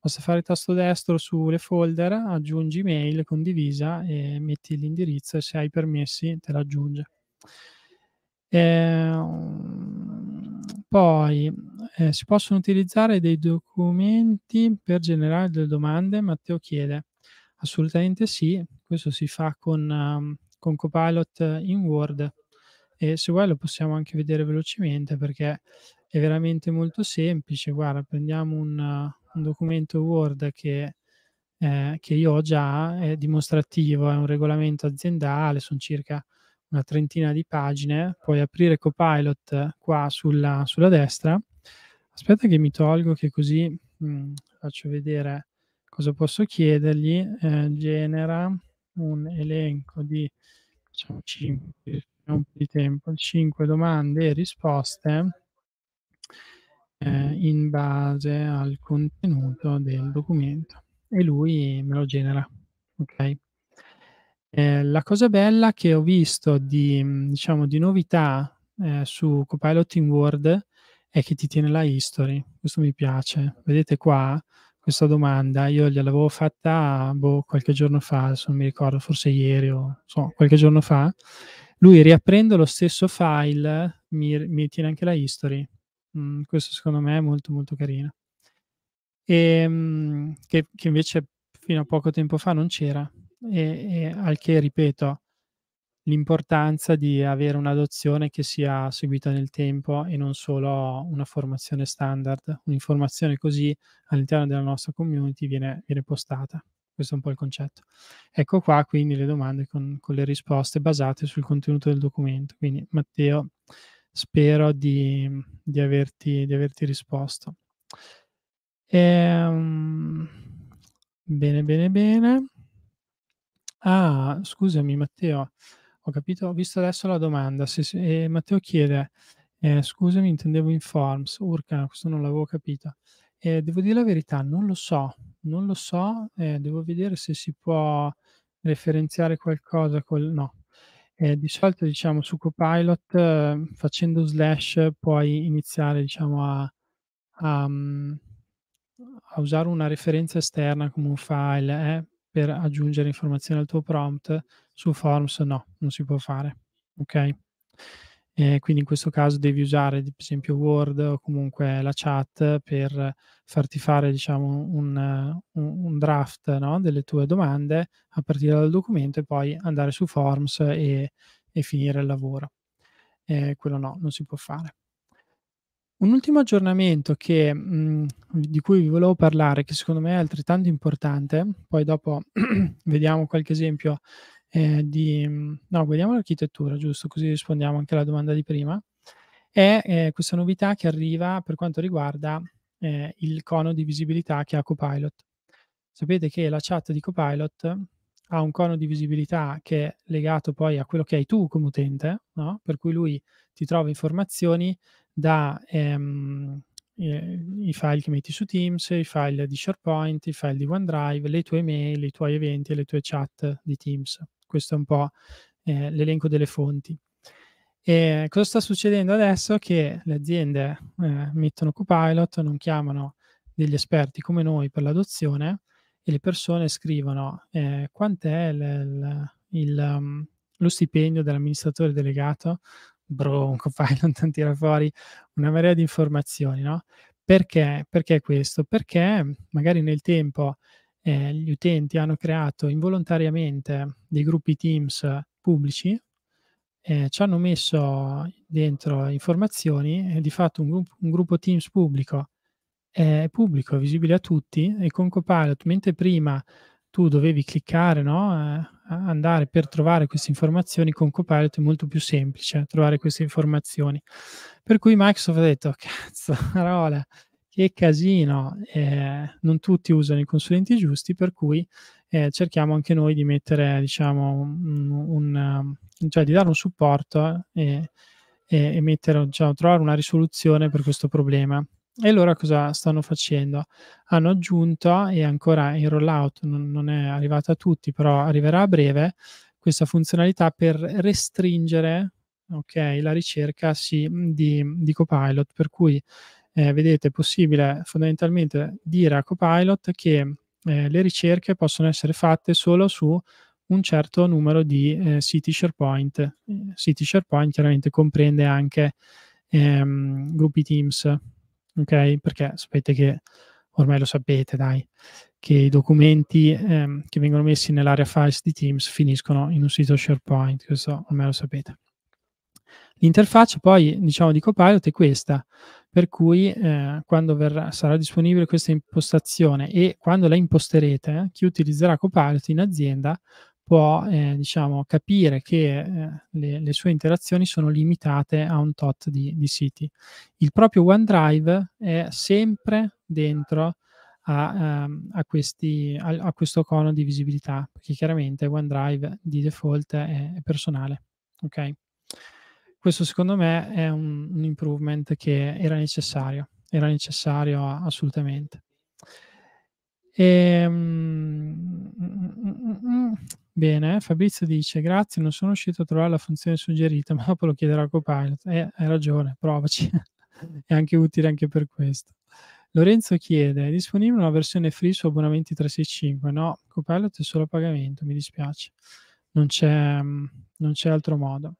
Basta fare il tasto destro sulle folder, aggiungi mail condivisa e metti l'indirizzo e se hai permessi te l'aggiunge. Eh, poi eh, si possono utilizzare dei documenti per generare delle domande? Matteo chiede. Assolutamente sì, questo si fa con, ehm, con Copilot in Word e se vuoi lo possiamo anche vedere velocemente perché è veramente molto semplice. Guarda, prendiamo un, un documento Word che, eh, che, io ho già, è dimostrativo, è un regolamento aziendale, sono circa una trentina di pagine, puoi aprire Copilot qua sulla, sulla destra. Aspetta che mi tolgo che così mh, mm, faccio vedere cosa posso chiedergli. Eh, genera un elenco di diciamo, 5 un po' di tempo, 5 domande e risposte eh, in base al contenuto del documento e lui me lo genera. Ok. Eh, la cosa bella che ho visto di, diciamo, di novità eh, su Copilot in Word è che ti tiene la history. Questo mi piace. Vedete qua questa domanda, io gliel'avevo fatta boh, qualche giorno fa, se non mi ricordo, forse ieri o so, qualche giorno fa, lui riaprendo lo stesso file mi, mi tiene anche la history. Mm, questo secondo me è molto molto carino. E, mm, che, che, invece fino a poco tempo fa non c'era. E, e, al che, ripeto, l'importanza di avere un'adozione che sia seguita nel tempo e non solo una formazione standard. Un'informazione così all'interno della nostra community viene, viene postata. Questo è un po' il concetto. Ecco qua quindi le domande con, con le risposte basate sul contenuto del documento. Quindi Matteo, spero di, di, averti, di averti, risposto. Ehm, bene, bene, bene. Ah, scusami Matteo, ho capito, ho visto adesso la domanda. Se, se, eh, Matteo chiede, eh, scusami, intendevo in Forms, Urca, questo non l'avevo capito. Eh, devo dire la verità, non lo so, non lo so, eh, devo vedere se si può referenziare qualcosa col no. Eh, di solito diciamo su Copilot eh, facendo slash puoi iniziare diciamo a, a, mm, a, usare una referenza esterna come un file eh, per aggiungere informazioni al tuo prompt, su Forms no, non si può fare. Ok? Eh, quindi in questo caso devi usare, per esempio, Word o comunque la chat per farti fare diciamo, un, un draft no? delle tue domande a partire dal documento e poi andare su Forms e, e finire il lavoro. Eh, quello no, non si può fare. Un ultimo aggiornamento che, mh, mm, di cui vi volevo parlare, che secondo me è altrettanto importante, poi dopo vediamo qualche esempio eh, di... No, guardiamo l'architettura, giusto? Così rispondiamo anche alla domanda di prima. È eh, questa novità che arriva per quanto riguarda eh, il cono di visibilità che ha Copilot. Sapete che la chat di Copilot ha un cono di visibilità che è legato poi a quello che hai tu come utente, no? per cui lui ti trova informazioni da ehm, eh, i file che metti su Teams, i file di SharePoint, i file di OneDrive, le tue mail, i tuoi eventi e le tue chat di Teams. Questo è un po' eh, l'elenco delle fonti. E cosa sta succedendo adesso? Che le aziende eh, mettono Copilot, non chiamano degli esperti come noi per l'adozione e le persone scrivono eh, quant'è il, il, um, lo stipendio dell'amministratore delegato, bro, un Copilot tira fuori una marea di informazioni, no? Perché? Perché questo? Perché magari nel tempo eh, gli utenti hanno creato involontariamente dei gruppi Teams pubblici, eh, ci hanno messo dentro informazioni e di fatto un, gruppo, un gruppo Teams pubblico è pubblico, è visibile a tutti e con Copilot, mentre prima tu dovevi cliccare, no? eh, andare per trovare queste informazioni con Copilot è molto più semplice trovare queste informazioni. Per cui Microsoft ha detto, cazzo, parola, che casino, eh, non tutti usano i consulenti giusti, per cui eh, cerchiamo anche noi di mettere, diciamo, un, un, cioè di dare un supporto eh, e, e, e mettere, diciamo, trovare una risoluzione per questo problema. E allora cosa stanno facendo? Hanno aggiunto, e ancora in rollout non, non è arrivata a tutti, però arriverà a breve, questa funzionalità per restringere okay, la ricerca sì, di, di Copilot, per cui eh, vedete è possibile fondamentalmente dire a Copilot che eh, le ricerche possono essere fatte solo su un certo numero di eh, siti SharePoint. Eh, siti SharePoint chiaramente comprende anche ehm, gruppi Teams, ok? Perché sapete che, ormai lo sapete dai, che i documenti ehm, che vengono messi nell'area files di Teams finiscono in un sito SharePoint, questo ormai lo sapete. L'interfaccia poi diciamo, di Copilot è questa, per cui eh, quando verrà, sarà disponibile questa impostazione e quando la imposterete, chi utilizzerà Copilot in azienda può eh, diciamo, capire che eh, le, le, sue interazioni sono limitate a un tot di, di, siti. Il proprio OneDrive è sempre dentro a, ehm, a, questi, a, a, questo cono di visibilità, perché chiaramente OneDrive di default è, è personale. Okay? questo secondo me è un, un improvement che era necessario, era necessario assolutamente. E, mm, mm, mm, bene, Fabrizio dice: Grazie, non sono riuscito a trovare la funzione suggerita, ma dopo lo chiederò a Copilot. Eh, hai ragione, provaci, è anche utile anche per questo. Lorenzo chiede: È disponibile una versione free su abbonamenti 365? No, Copilot è solo a pagamento, mi dispiace, non c'è, non c'è altro modo.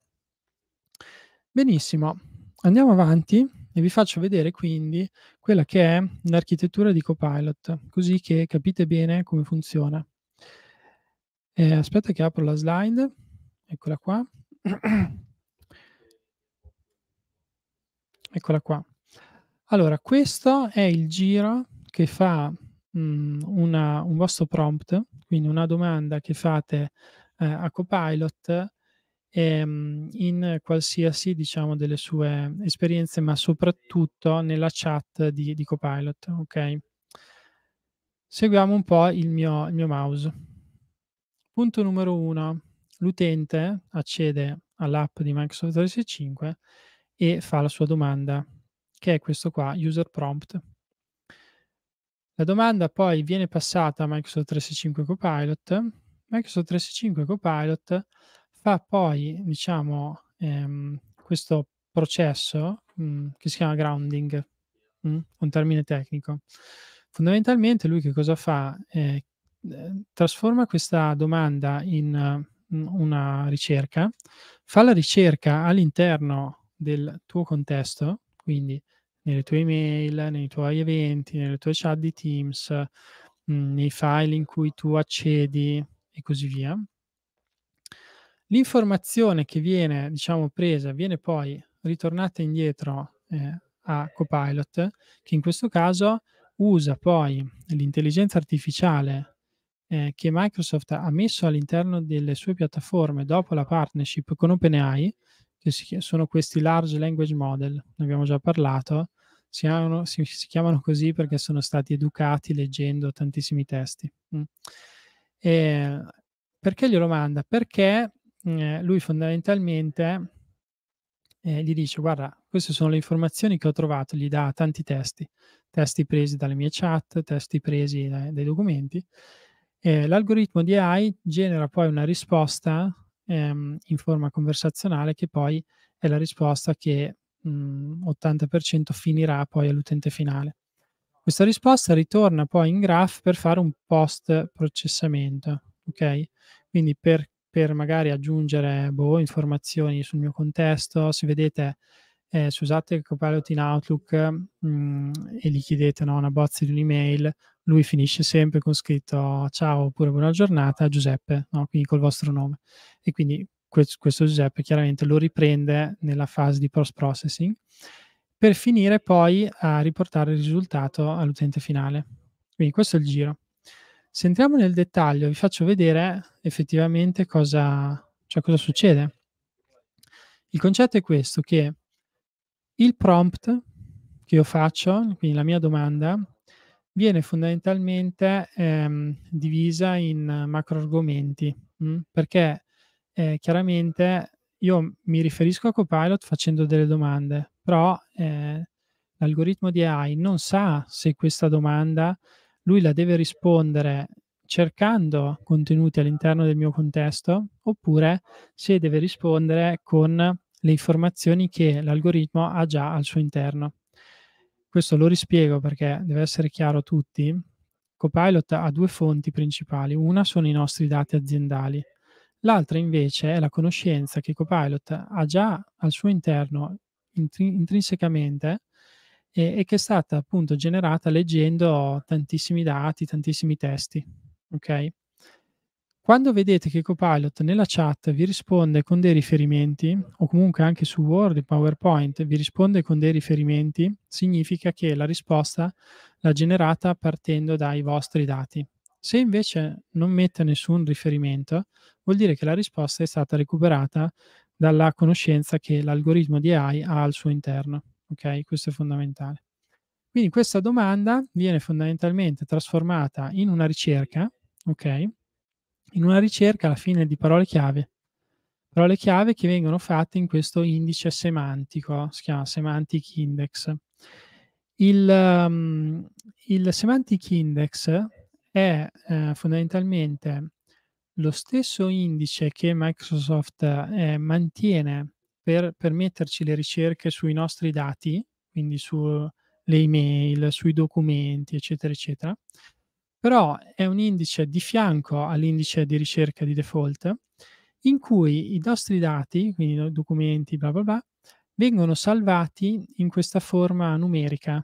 Benissimo, andiamo avanti e vi faccio vedere quindi quella che è l'architettura di Copilot, così che capite bene come funziona. Eh, aspetta che apro la slide, eccola qua. Eccola qua. Allora, questo è il giro che fa mh, mm, una, un vostro prompt, quindi una domanda che fate eh, a Copilot ehm, in qualsiasi diciamo, delle sue esperienze, ma soprattutto nella chat di, di Copilot. Okay? Seguiamo un po' il mio, il mio mouse. Punto numero uno, l'utente accede all'app di Microsoft 365 e fa la sua domanda, che è questo qua, user prompt. La domanda poi viene passata a Microsoft 365 Copilot. Microsoft 365 Copilot fa poi, diciamo, ehm, questo processo mh, mm, che si chiama grounding, mh, mm, un termine tecnico. Fondamentalmente lui che cosa fa? Eh, eh trasforma questa domanda in uh, una ricerca, fa la ricerca all'interno del tuo contesto, quindi nelle tue email, nei tuoi eventi, nelle tue chat di Teams, mh, nei file in cui tu accedi e così via, L'informazione che viene, diciamo, presa viene poi ritornata indietro eh, a Copilot, che in questo caso usa poi l'intelligenza artificiale eh, che Microsoft ha messo all'interno delle sue piattaforme dopo la partnership con OpenAI, che si, sono questi large language model, ne abbiamo già parlato, si, hanno, si, si chiamano così perché sono stati educati leggendo tantissimi testi. Mm. E perché glielo manda? Perché eh, lui fondamentalmente eh, gli dice guarda, queste sono le informazioni che ho trovato, gli dà tanti testi, testi presi dalle mie chat, testi presi dai, dai documenti. Eh, l'algoritmo di AI genera poi una risposta ehm, in forma conversazionale che poi è la risposta che mh, mm, 80% finirà poi all'utente finale. Questa risposta ritorna poi in graph per fare un post processamento, ok? Quindi per per magari aggiungere boh, informazioni sul mio contesto, se vedete, eh, se usate Copilot in Outlook mh, mm, e gli chiedete no, una bozza di un'email, lui finisce sempre con scritto ciao oppure buona giornata Giuseppe, no? quindi col vostro nome. E quindi questo Giuseppe chiaramente lo riprende nella fase di post processing per finire poi a riportare il risultato all'utente finale. Quindi questo è il giro. Se entriamo nel dettaglio, vi faccio vedere effettivamente cosa, cioè cosa succede. Il concetto è questo, che il prompt che io faccio, quindi la mia domanda, viene fondamentalmente ehm, divisa in macro argomenti, mh? Mm? perché eh, chiaramente io mi riferisco a Copilot facendo delle domande, però eh, l'algoritmo di AI non sa se questa domanda lui la deve rispondere cercando contenuti all'interno del mio contesto oppure se deve rispondere con le informazioni che l'algoritmo ha già al suo interno. Questo lo rispiego perché deve essere chiaro a tutti. Copilot ha due fonti principali, una sono i nostri dati aziendali, l'altra invece è la conoscenza che Copilot ha già al suo interno intri- intrinsecamente e, e che è stata appunto generata leggendo tantissimi dati, tantissimi testi. Ok? Quando vedete che Copilot nella chat vi risponde con dei riferimenti, o comunque anche su Word, e PowerPoint, vi risponde con dei riferimenti, significa che la risposta l'ha generata partendo dai vostri dati. Se invece non mette nessun riferimento, vuol dire che la risposta è stata recuperata dalla conoscenza che l'algoritmo di AI ha al suo interno ok? Questo è fondamentale. Quindi questa domanda viene fondamentalmente trasformata in una ricerca, ok? In una ricerca alla fine di parole chiave. Parole chiave che vengono fatte in questo indice semantico, si chiama Semantic Index. Il, um, il Semantic Index è eh, fondamentalmente lo stesso indice che Microsoft eh, mantiene per permetterci le ricerche sui nostri dati, quindi sulle email, sui documenti, eccetera, eccetera. Però è un indice di fianco all'indice di ricerca di default in cui i nostri dati, quindi documenti, bla bla bla, vengono salvati in questa forma numerica.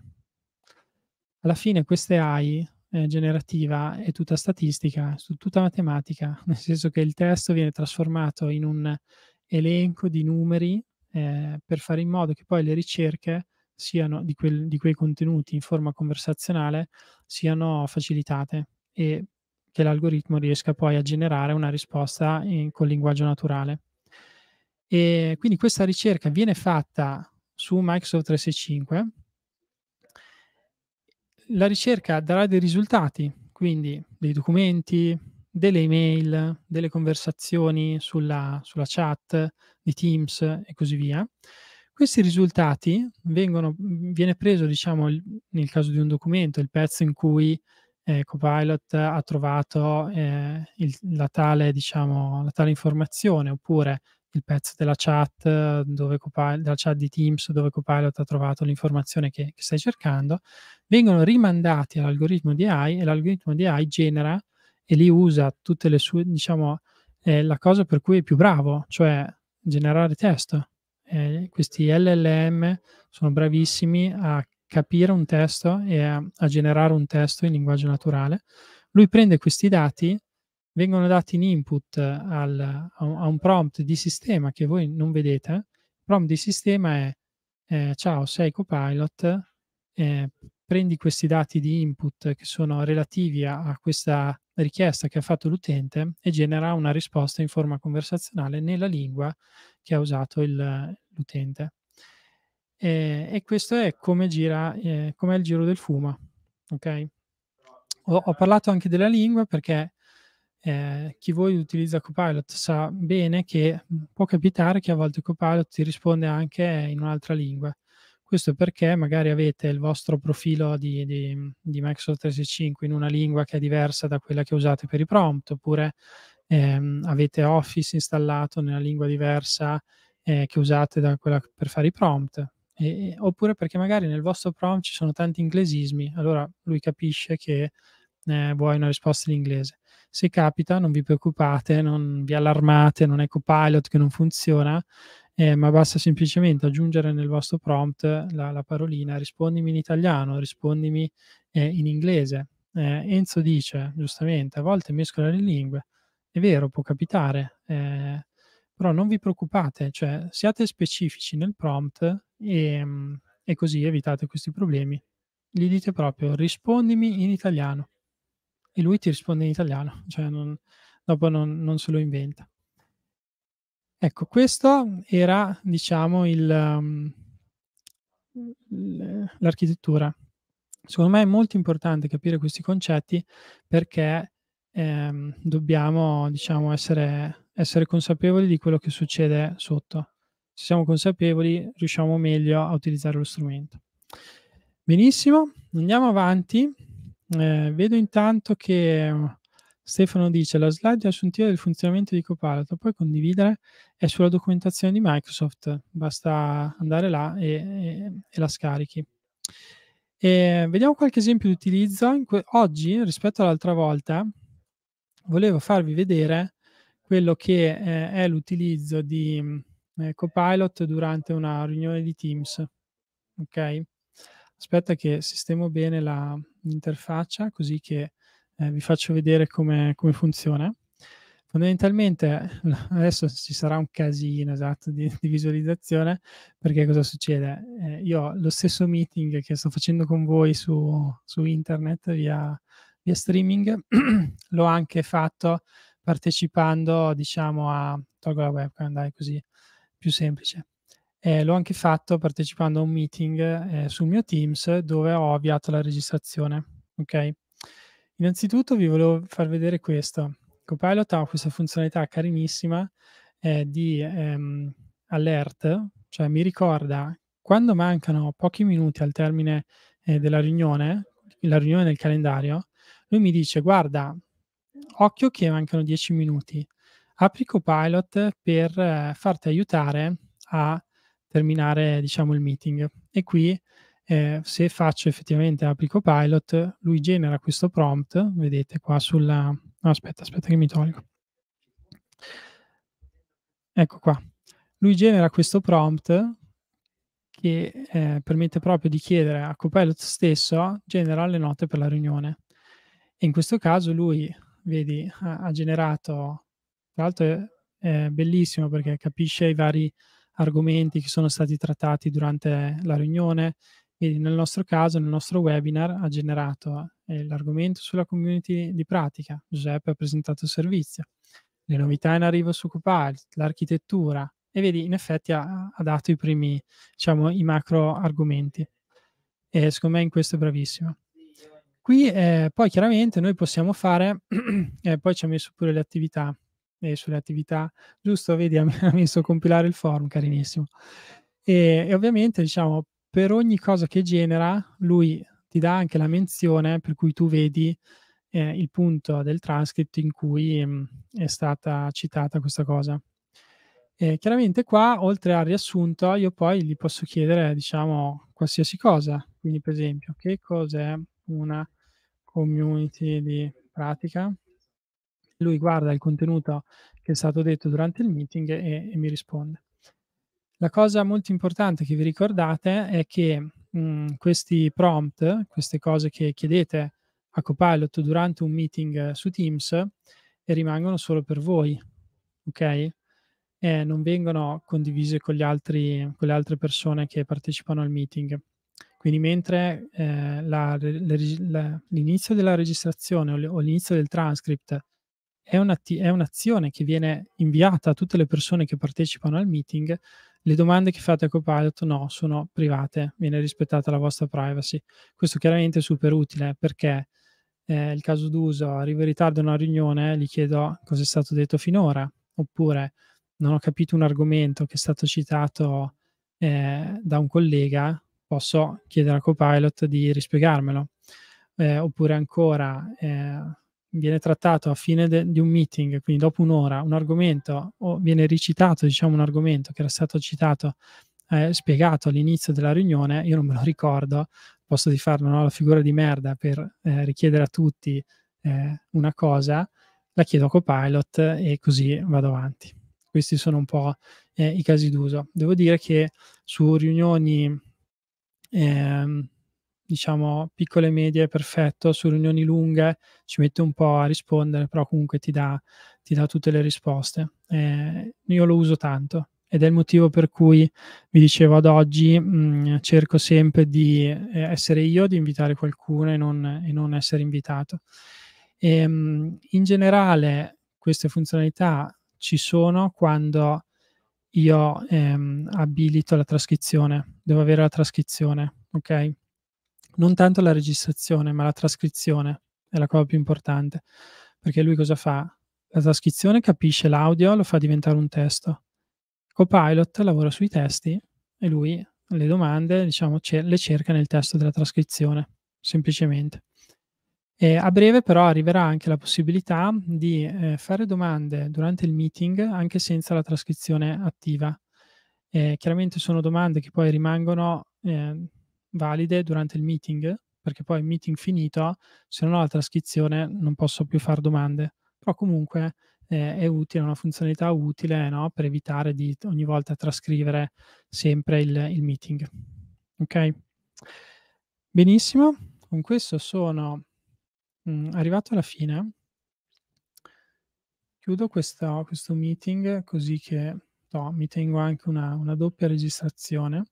Alla fine questa AI eh, generativa è tutta statistica, è tutta matematica, nel senso che il testo viene trasformato in un elenco di numeri eh, per fare in modo che poi le ricerche siano di, quel, di quei contenuti in forma conversazionale siano facilitate e che l'algoritmo riesca poi a generare una risposta in, con linguaggio naturale. E quindi questa ricerca viene fatta su Microsoft 365. La ricerca darà dei risultati, quindi dei documenti, delle email, delle conversazioni sulla, sulla chat di Teams e così via. Questi risultati vengono, viene preso, diciamo, nel caso di un documento, il pezzo in cui eh, Copilot ha trovato eh, il, la, tale, diciamo, la, tale, informazione, oppure il pezzo della chat, dove Copilot, della chat di Teams dove Copilot ha trovato l'informazione che, che stai cercando, vengono rimandati all'algoritmo di AI e l'algoritmo di AI genera e lì usa tutte le sue, diciamo, è la cosa per cui è più bravo, cioè generare testo. Eh, questi LLM sono bravissimi a capire un testo e a, a, generare un testo in linguaggio naturale. Lui prende questi dati, vengono dati in input al, a, un, a, un, prompt di sistema che voi non vedete. Il prompt di sistema è eh, ciao, sei copilot, eh, prendi questi dati di input che sono relativi a, a questa richiesta che ha fatto l'utente e genera una risposta in forma conversazionale nella lingua che ha usato il, l'utente. E, e, questo è come gira, eh, com'è il giro del fumo. Okay? Ho, ho, parlato anche della lingua perché eh, chi voi utilizza Copilot sa bene che può capitare che a volte Copilot ti risponde anche in un'altra lingua. Questo è perché magari avete il vostro profilo di, di, di Microsoft 365 in una lingua che è diversa da quella che usate per i prompt, oppure ehm, avete Office installato nella lingua diversa eh, che usate da quella per fare i prompt. E, oppure perché magari nel vostro prompt ci sono tanti inglesismi, allora lui capisce che eh, vuoi una risposta in inglese. Se capita, non vi preoccupate, non vi allarmate, non è copilot che non funziona, eh, ma basta semplicemente aggiungere nel vostro prompt la, la parolina rispondimi in italiano, rispondimi eh, in inglese. Eh, Enzo dice giustamente, a volte mescola le lingue, è vero, può capitare, eh, però non vi preoccupate, cioè siate specifici nel prompt e, e così evitate questi problemi. Gli dite proprio rispondimi in italiano e lui ti risponde in italiano, cioè non, dopo non, non se lo inventa. Ecco, questo era, diciamo, il, um, l'architettura. Secondo me è molto importante capire questi concetti perché ehm, dobbiamo, diciamo, essere, essere consapevoli di quello che succede sotto. Se siamo consapevoli, riusciamo meglio a utilizzare lo strumento. Benissimo, andiamo avanti. Eh, vedo intanto che Stefano dice la slide assuntiva del funzionamento di Copilot, la puoi condividere? È sulla documentazione di Microsoft, basta andare là e, e, e la scarichi. E vediamo qualche esempio di utilizzo. Que- oggi, rispetto all'altra volta, volevo farvi vedere quello che eh, è l'utilizzo di eh, Copilot durante una riunione di Teams. Ok? Aspetta che sistemo bene la, l'interfaccia così che eh, vi faccio vedere come, come, funziona. Fondamentalmente adesso ci sarà un casino esatto di, di visualizzazione perché cosa succede? Eh, io ho lo stesso meeting che sto facendo con voi su, su internet via, via streaming, l'ho anche fatto partecipando diciamo a... tolgo la webcam, dai così, più semplice. Eh, l'ho anche fatto partecipando a un meeting eh, sul mio Teams dove ho avviato la registrazione. Ok? Innanzitutto vi volevo far vedere questo. Copilot ha questa funzionalità carinissima eh, di ehm, alert, cioè mi ricorda quando mancano pochi minuti al termine eh, della riunione, la riunione del calendario, lui mi dice guarda, occhio che mancano 10 minuti, apri Copilot per eh, farti aiutare a terminare diciamo il meeting. E qui eh, se faccio effettivamente applico pilot, lui genera questo prompt, vedete qua sulla... No, aspetta, aspetta che mi tolgo. Ecco qua. Lui genera questo prompt che eh, permette proprio di chiedere a Copilot stesso genera le note per la riunione. E in questo caso lui, vedi, ha, ha generato, tra l'altro è, è bellissimo perché capisce i vari argomenti che sono stati trattati durante la riunione, quindi nel nostro caso, nel nostro webinar, ha generato eh, l'argomento sulla community di pratica. Giuseppe ha presentato il servizio, le novità in arrivo su Copilot, l'architettura e vedi, in effetti ha, ha dato i primi, diciamo, i macro argomenti. E secondo me in questo è bravissimo. Qui eh, poi chiaramente noi possiamo fare, eh, poi ci ha messo pure le attività, eh, sulle attività, giusto, vedi, ha messo a compilare il form, carinissimo. E, e ovviamente, diciamo, per ogni cosa che genera, lui ti dà anche la menzione per cui tu vedi eh, il punto del transcript in cui mh, mm, è stata citata questa cosa. E chiaramente qua, oltre al riassunto, io poi gli posso chiedere, diciamo, qualsiasi cosa. Quindi, per esempio, che cos'è una community di pratica? Lui guarda il contenuto che è stato detto durante il meeting e, e mi risponde. La cosa molto importante che vi ricordate è che mh, mm, questi prompt, queste cose che chiedete a Copilot durante un meeting eh, su Teams, rimangono solo per voi, ok? E non vengono condivise con, altri, con, le altre persone che partecipano al meeting. Quindi mentre eh, la, la, la, l'inizio della registrazione o l'inizio del transcript è, una, è un'azione che viene inviata a tutte le persone che partecipano al meeting, le domande che fate a Copilot no, sono private, viene rispettata la vostra privacy. Questo chiaramente è super utile perché eh, il caso d'uso, arrivo in ritardo a una riunione, gli chiedo cosa è stato detto finora, oppure non ho capito un argomento che è stato citato eh, da un collega, posso chiedere a Copilot di rispiegarmelo. Eh, oppure ancora eh, viene trattato a fine de- di un meeting, quindi dopo un'ora, un argomento o viene ricitato, diciamo un argomento che era stato citato, eh, spiegato all'inizio della riunione, io non me lo ricordo, posso di farlo no? la figura di merda per eh, richiedere a tutti eh, una cosa, la chiedo a Copilot e così vado avanti. Questi sono un po' eh, i casi d'uso. Devo dire che su riunioni... Ehm, diciamo, piccole e medie è perfetto, su riunioni lunghe ci mette un po' a rispondere, però comunque ti dà, ti dà tutte le risposte. Eh, io lo uso tanto ed è il motivo per cui vi dicevo ad oggi mh, mm, cerco sempre di eh, essere io, di invitare qualcuno e non, e non essere invitato. E, ehm, mh, in generale queste funzionalità ci sono quando io ehm, abilito la trascrizione, devo avere la trascrizione, ok? non tanto la registrazione, ma la trascrizione è la cosa più importante, perché lui cosa fa? La trascrizione capisce l'audio, lo fa diventare un testo. Copilot lavora sui testi e lui le domande, diciamo, le cerca nel testo della trascrizione, semplicemente. E a breve però arriverà anche la possibilità di eh, fare domande durante il meeting anche senza la trascrizione attiva. Eh, chiaramente sono domande che poi rimangono eh, valide durante il meeting, perché poi il meeting finito, se non ho la trascrizione non posso più fare domande, però comunque eh, è utile, è una funzionalità utile no? per evitare di ogni volta trascrivere sempre il, il meeting. Ok? Benissimo, con questo sono mh, mm, arrivato alla fine. Chiudo questa, questo meeting così che no, mi tengo anche una, una doppia registrazione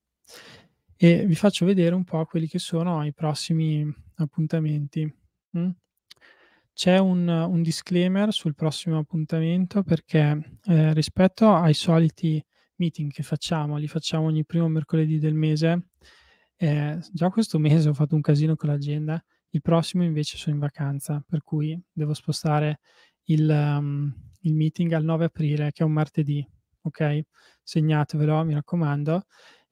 e vi faccio vedere un po' quelli che sono i prossimi appuntamenti. Mm? C'è un, un, disclaimer sul prossimo appuntamento perché eh, rispetto ai soliti meeting che facciamo, li facciamo ogni primo mercoledì del mese, eh, già questo mese ho fatto un casino con l'agenda, il prossimo invece sono in vacanza, per cui devo spostare il, um, il meeting al 9 aprile, che è un martedì, ok? Segnatevelo, mi raccomando.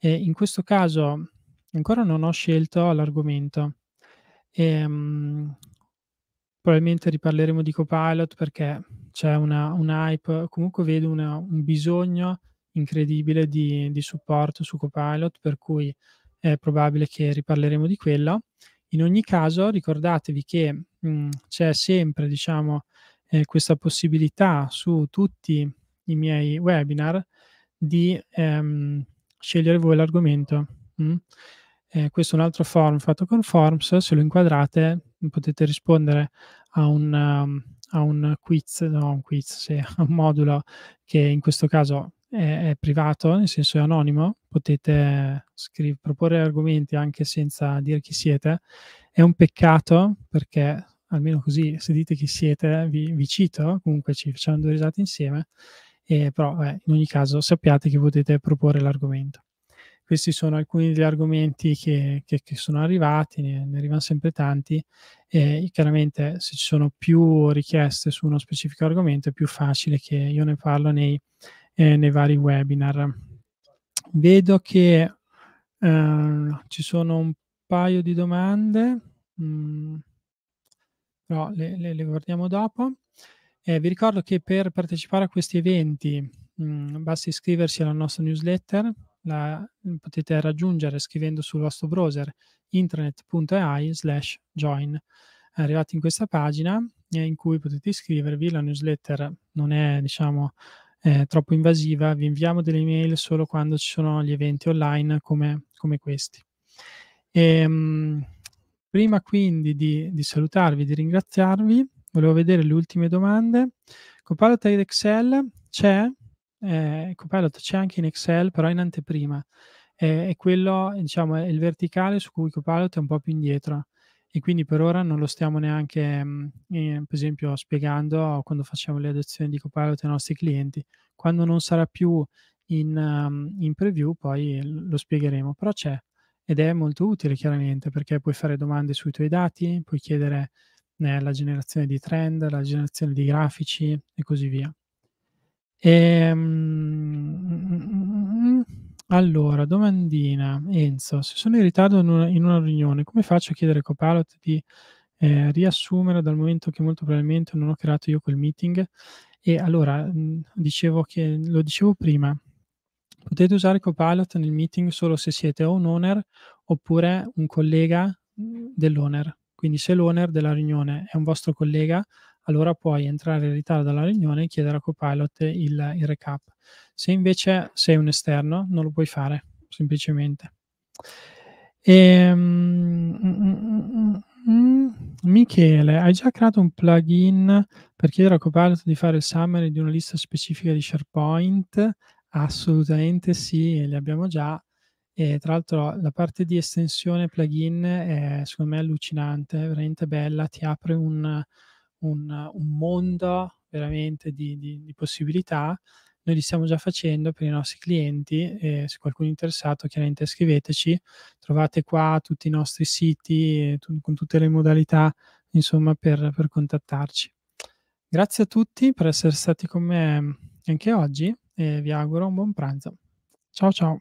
E in questo caso ancora non ho scelto l'argomento. Um, probabilmente riparleremo di Copilot perché c'è una, un hype, comunque vedo una, un bisogno incredibile di, di, supporto su Copilot, per cui è probabile che riparleremo di quello. In ogni caso, ricordatevi che mh, mm, c'è sempre, diciamo, eh, questa possibilità su tutti i miei webinar di ehm, scegliere voi l'argomento. Mm? Eh, questo è un altro form fatto con Forms, se lo inquadrate potete rispondere a un, um, a un quiz, no, un quiz, sì, a un modulo che in questo caso è, è privato, nel senso è anonimo, potete scriv- proporre argomenti anche senza dire chi siete. È un peccato perché almeno così se dite chi siete vi, vi cito, comunque ci facciamo due risate insieme eh, però eh, in ogni caso sappiate che potete proporre l'argomento. Questi sono alcuni degli argomenti che, che, che sono arrivati, ne, ne, arrivano sempre tanti, e chiaramente se ci sono più richieste su uno specifico argomento è più facile che io ne parlo nei, eh, nei vari webinar. Vedo che ehm, ci sono un paio di domande, mm, però le, le, le guardiamo dopo. Eh, vi ricordo che per partecipare a questi eventi mh, mm, basta iscriversi alla nostra newsletter, la mm, potete raggiungere scrivendo sul vostro browser intranet.ai slash join. Arrivati in questa pagina eh, in cui potete iscrivervi, la newsletter non è diciamo eh, troppo invasiva, vi inviamo delle email solo quando ci sono gli eventi online come, come questi. E, ehm, mh, prima quindi di, di salutarvi, di ringraziarvi, volevo vedere le ultime domande. Copilot in Excel c'è, eh, Copilot c'è anche in Excel, però in anteprima. Eh, e quello, diciamo, è il verticale su cui Copilot è un po' più indietro. E quindi per ora non lo stiamo neanche, mh, mm, eh, per esempio, spiegando quando facciamo le adozioni di Copilot ai nostri clienti. Quando non sarà più in, um, in preview, poi lo spiegheremo. Però c'è ed è molto utile chiaramente perché puoi fare domande sui tuoi dati, puoi chiedere nella generazione di trend, la generazione di grafici e così via. E, mm, allora, domandina, Enzo, se sono in ritardo in una, in una riunione, come faccio a chiedere a Copilot di eh, riassumere dal momento che molto probabilmente non ho creato io quel meeting? E allora, mh, dicevo che, lo dicevo prima, potete usare Copilot nel meeting solo se siete o un owner oppure un collega dell'owner. Quindi se l'owner della riunione è un vostro collega, allora puoi entrare in ritardo dalla riunione e chiedere a Copilot il, il recap. Se invece sei un esterno, non lo puoi fare, semplicemente. E, mm, mm, Michele, hai già creato un plugin per chiedere a Copilot di fare il summary di una lista specifica di SharePoint? Assolutamente sì, li abbiamo già e tra l'altro la parte di estensione plugin è secondo me allucinante, veramente bella, ti apre un, un, un mondo veramente di, di, di, possibilità. Noi li stiamo già facendo per i nostri clienti e se qualcuno è interessato chiaramente scriveteci, trovate qua tutti i nostri siti con tutte le modalità insomma per, per contattarci. Grazie a tutti per essere stati con me anche oggi e vi auguro un buon pranzo. Ciao ciao!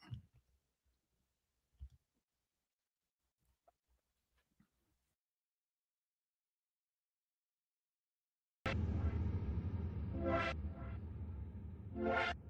you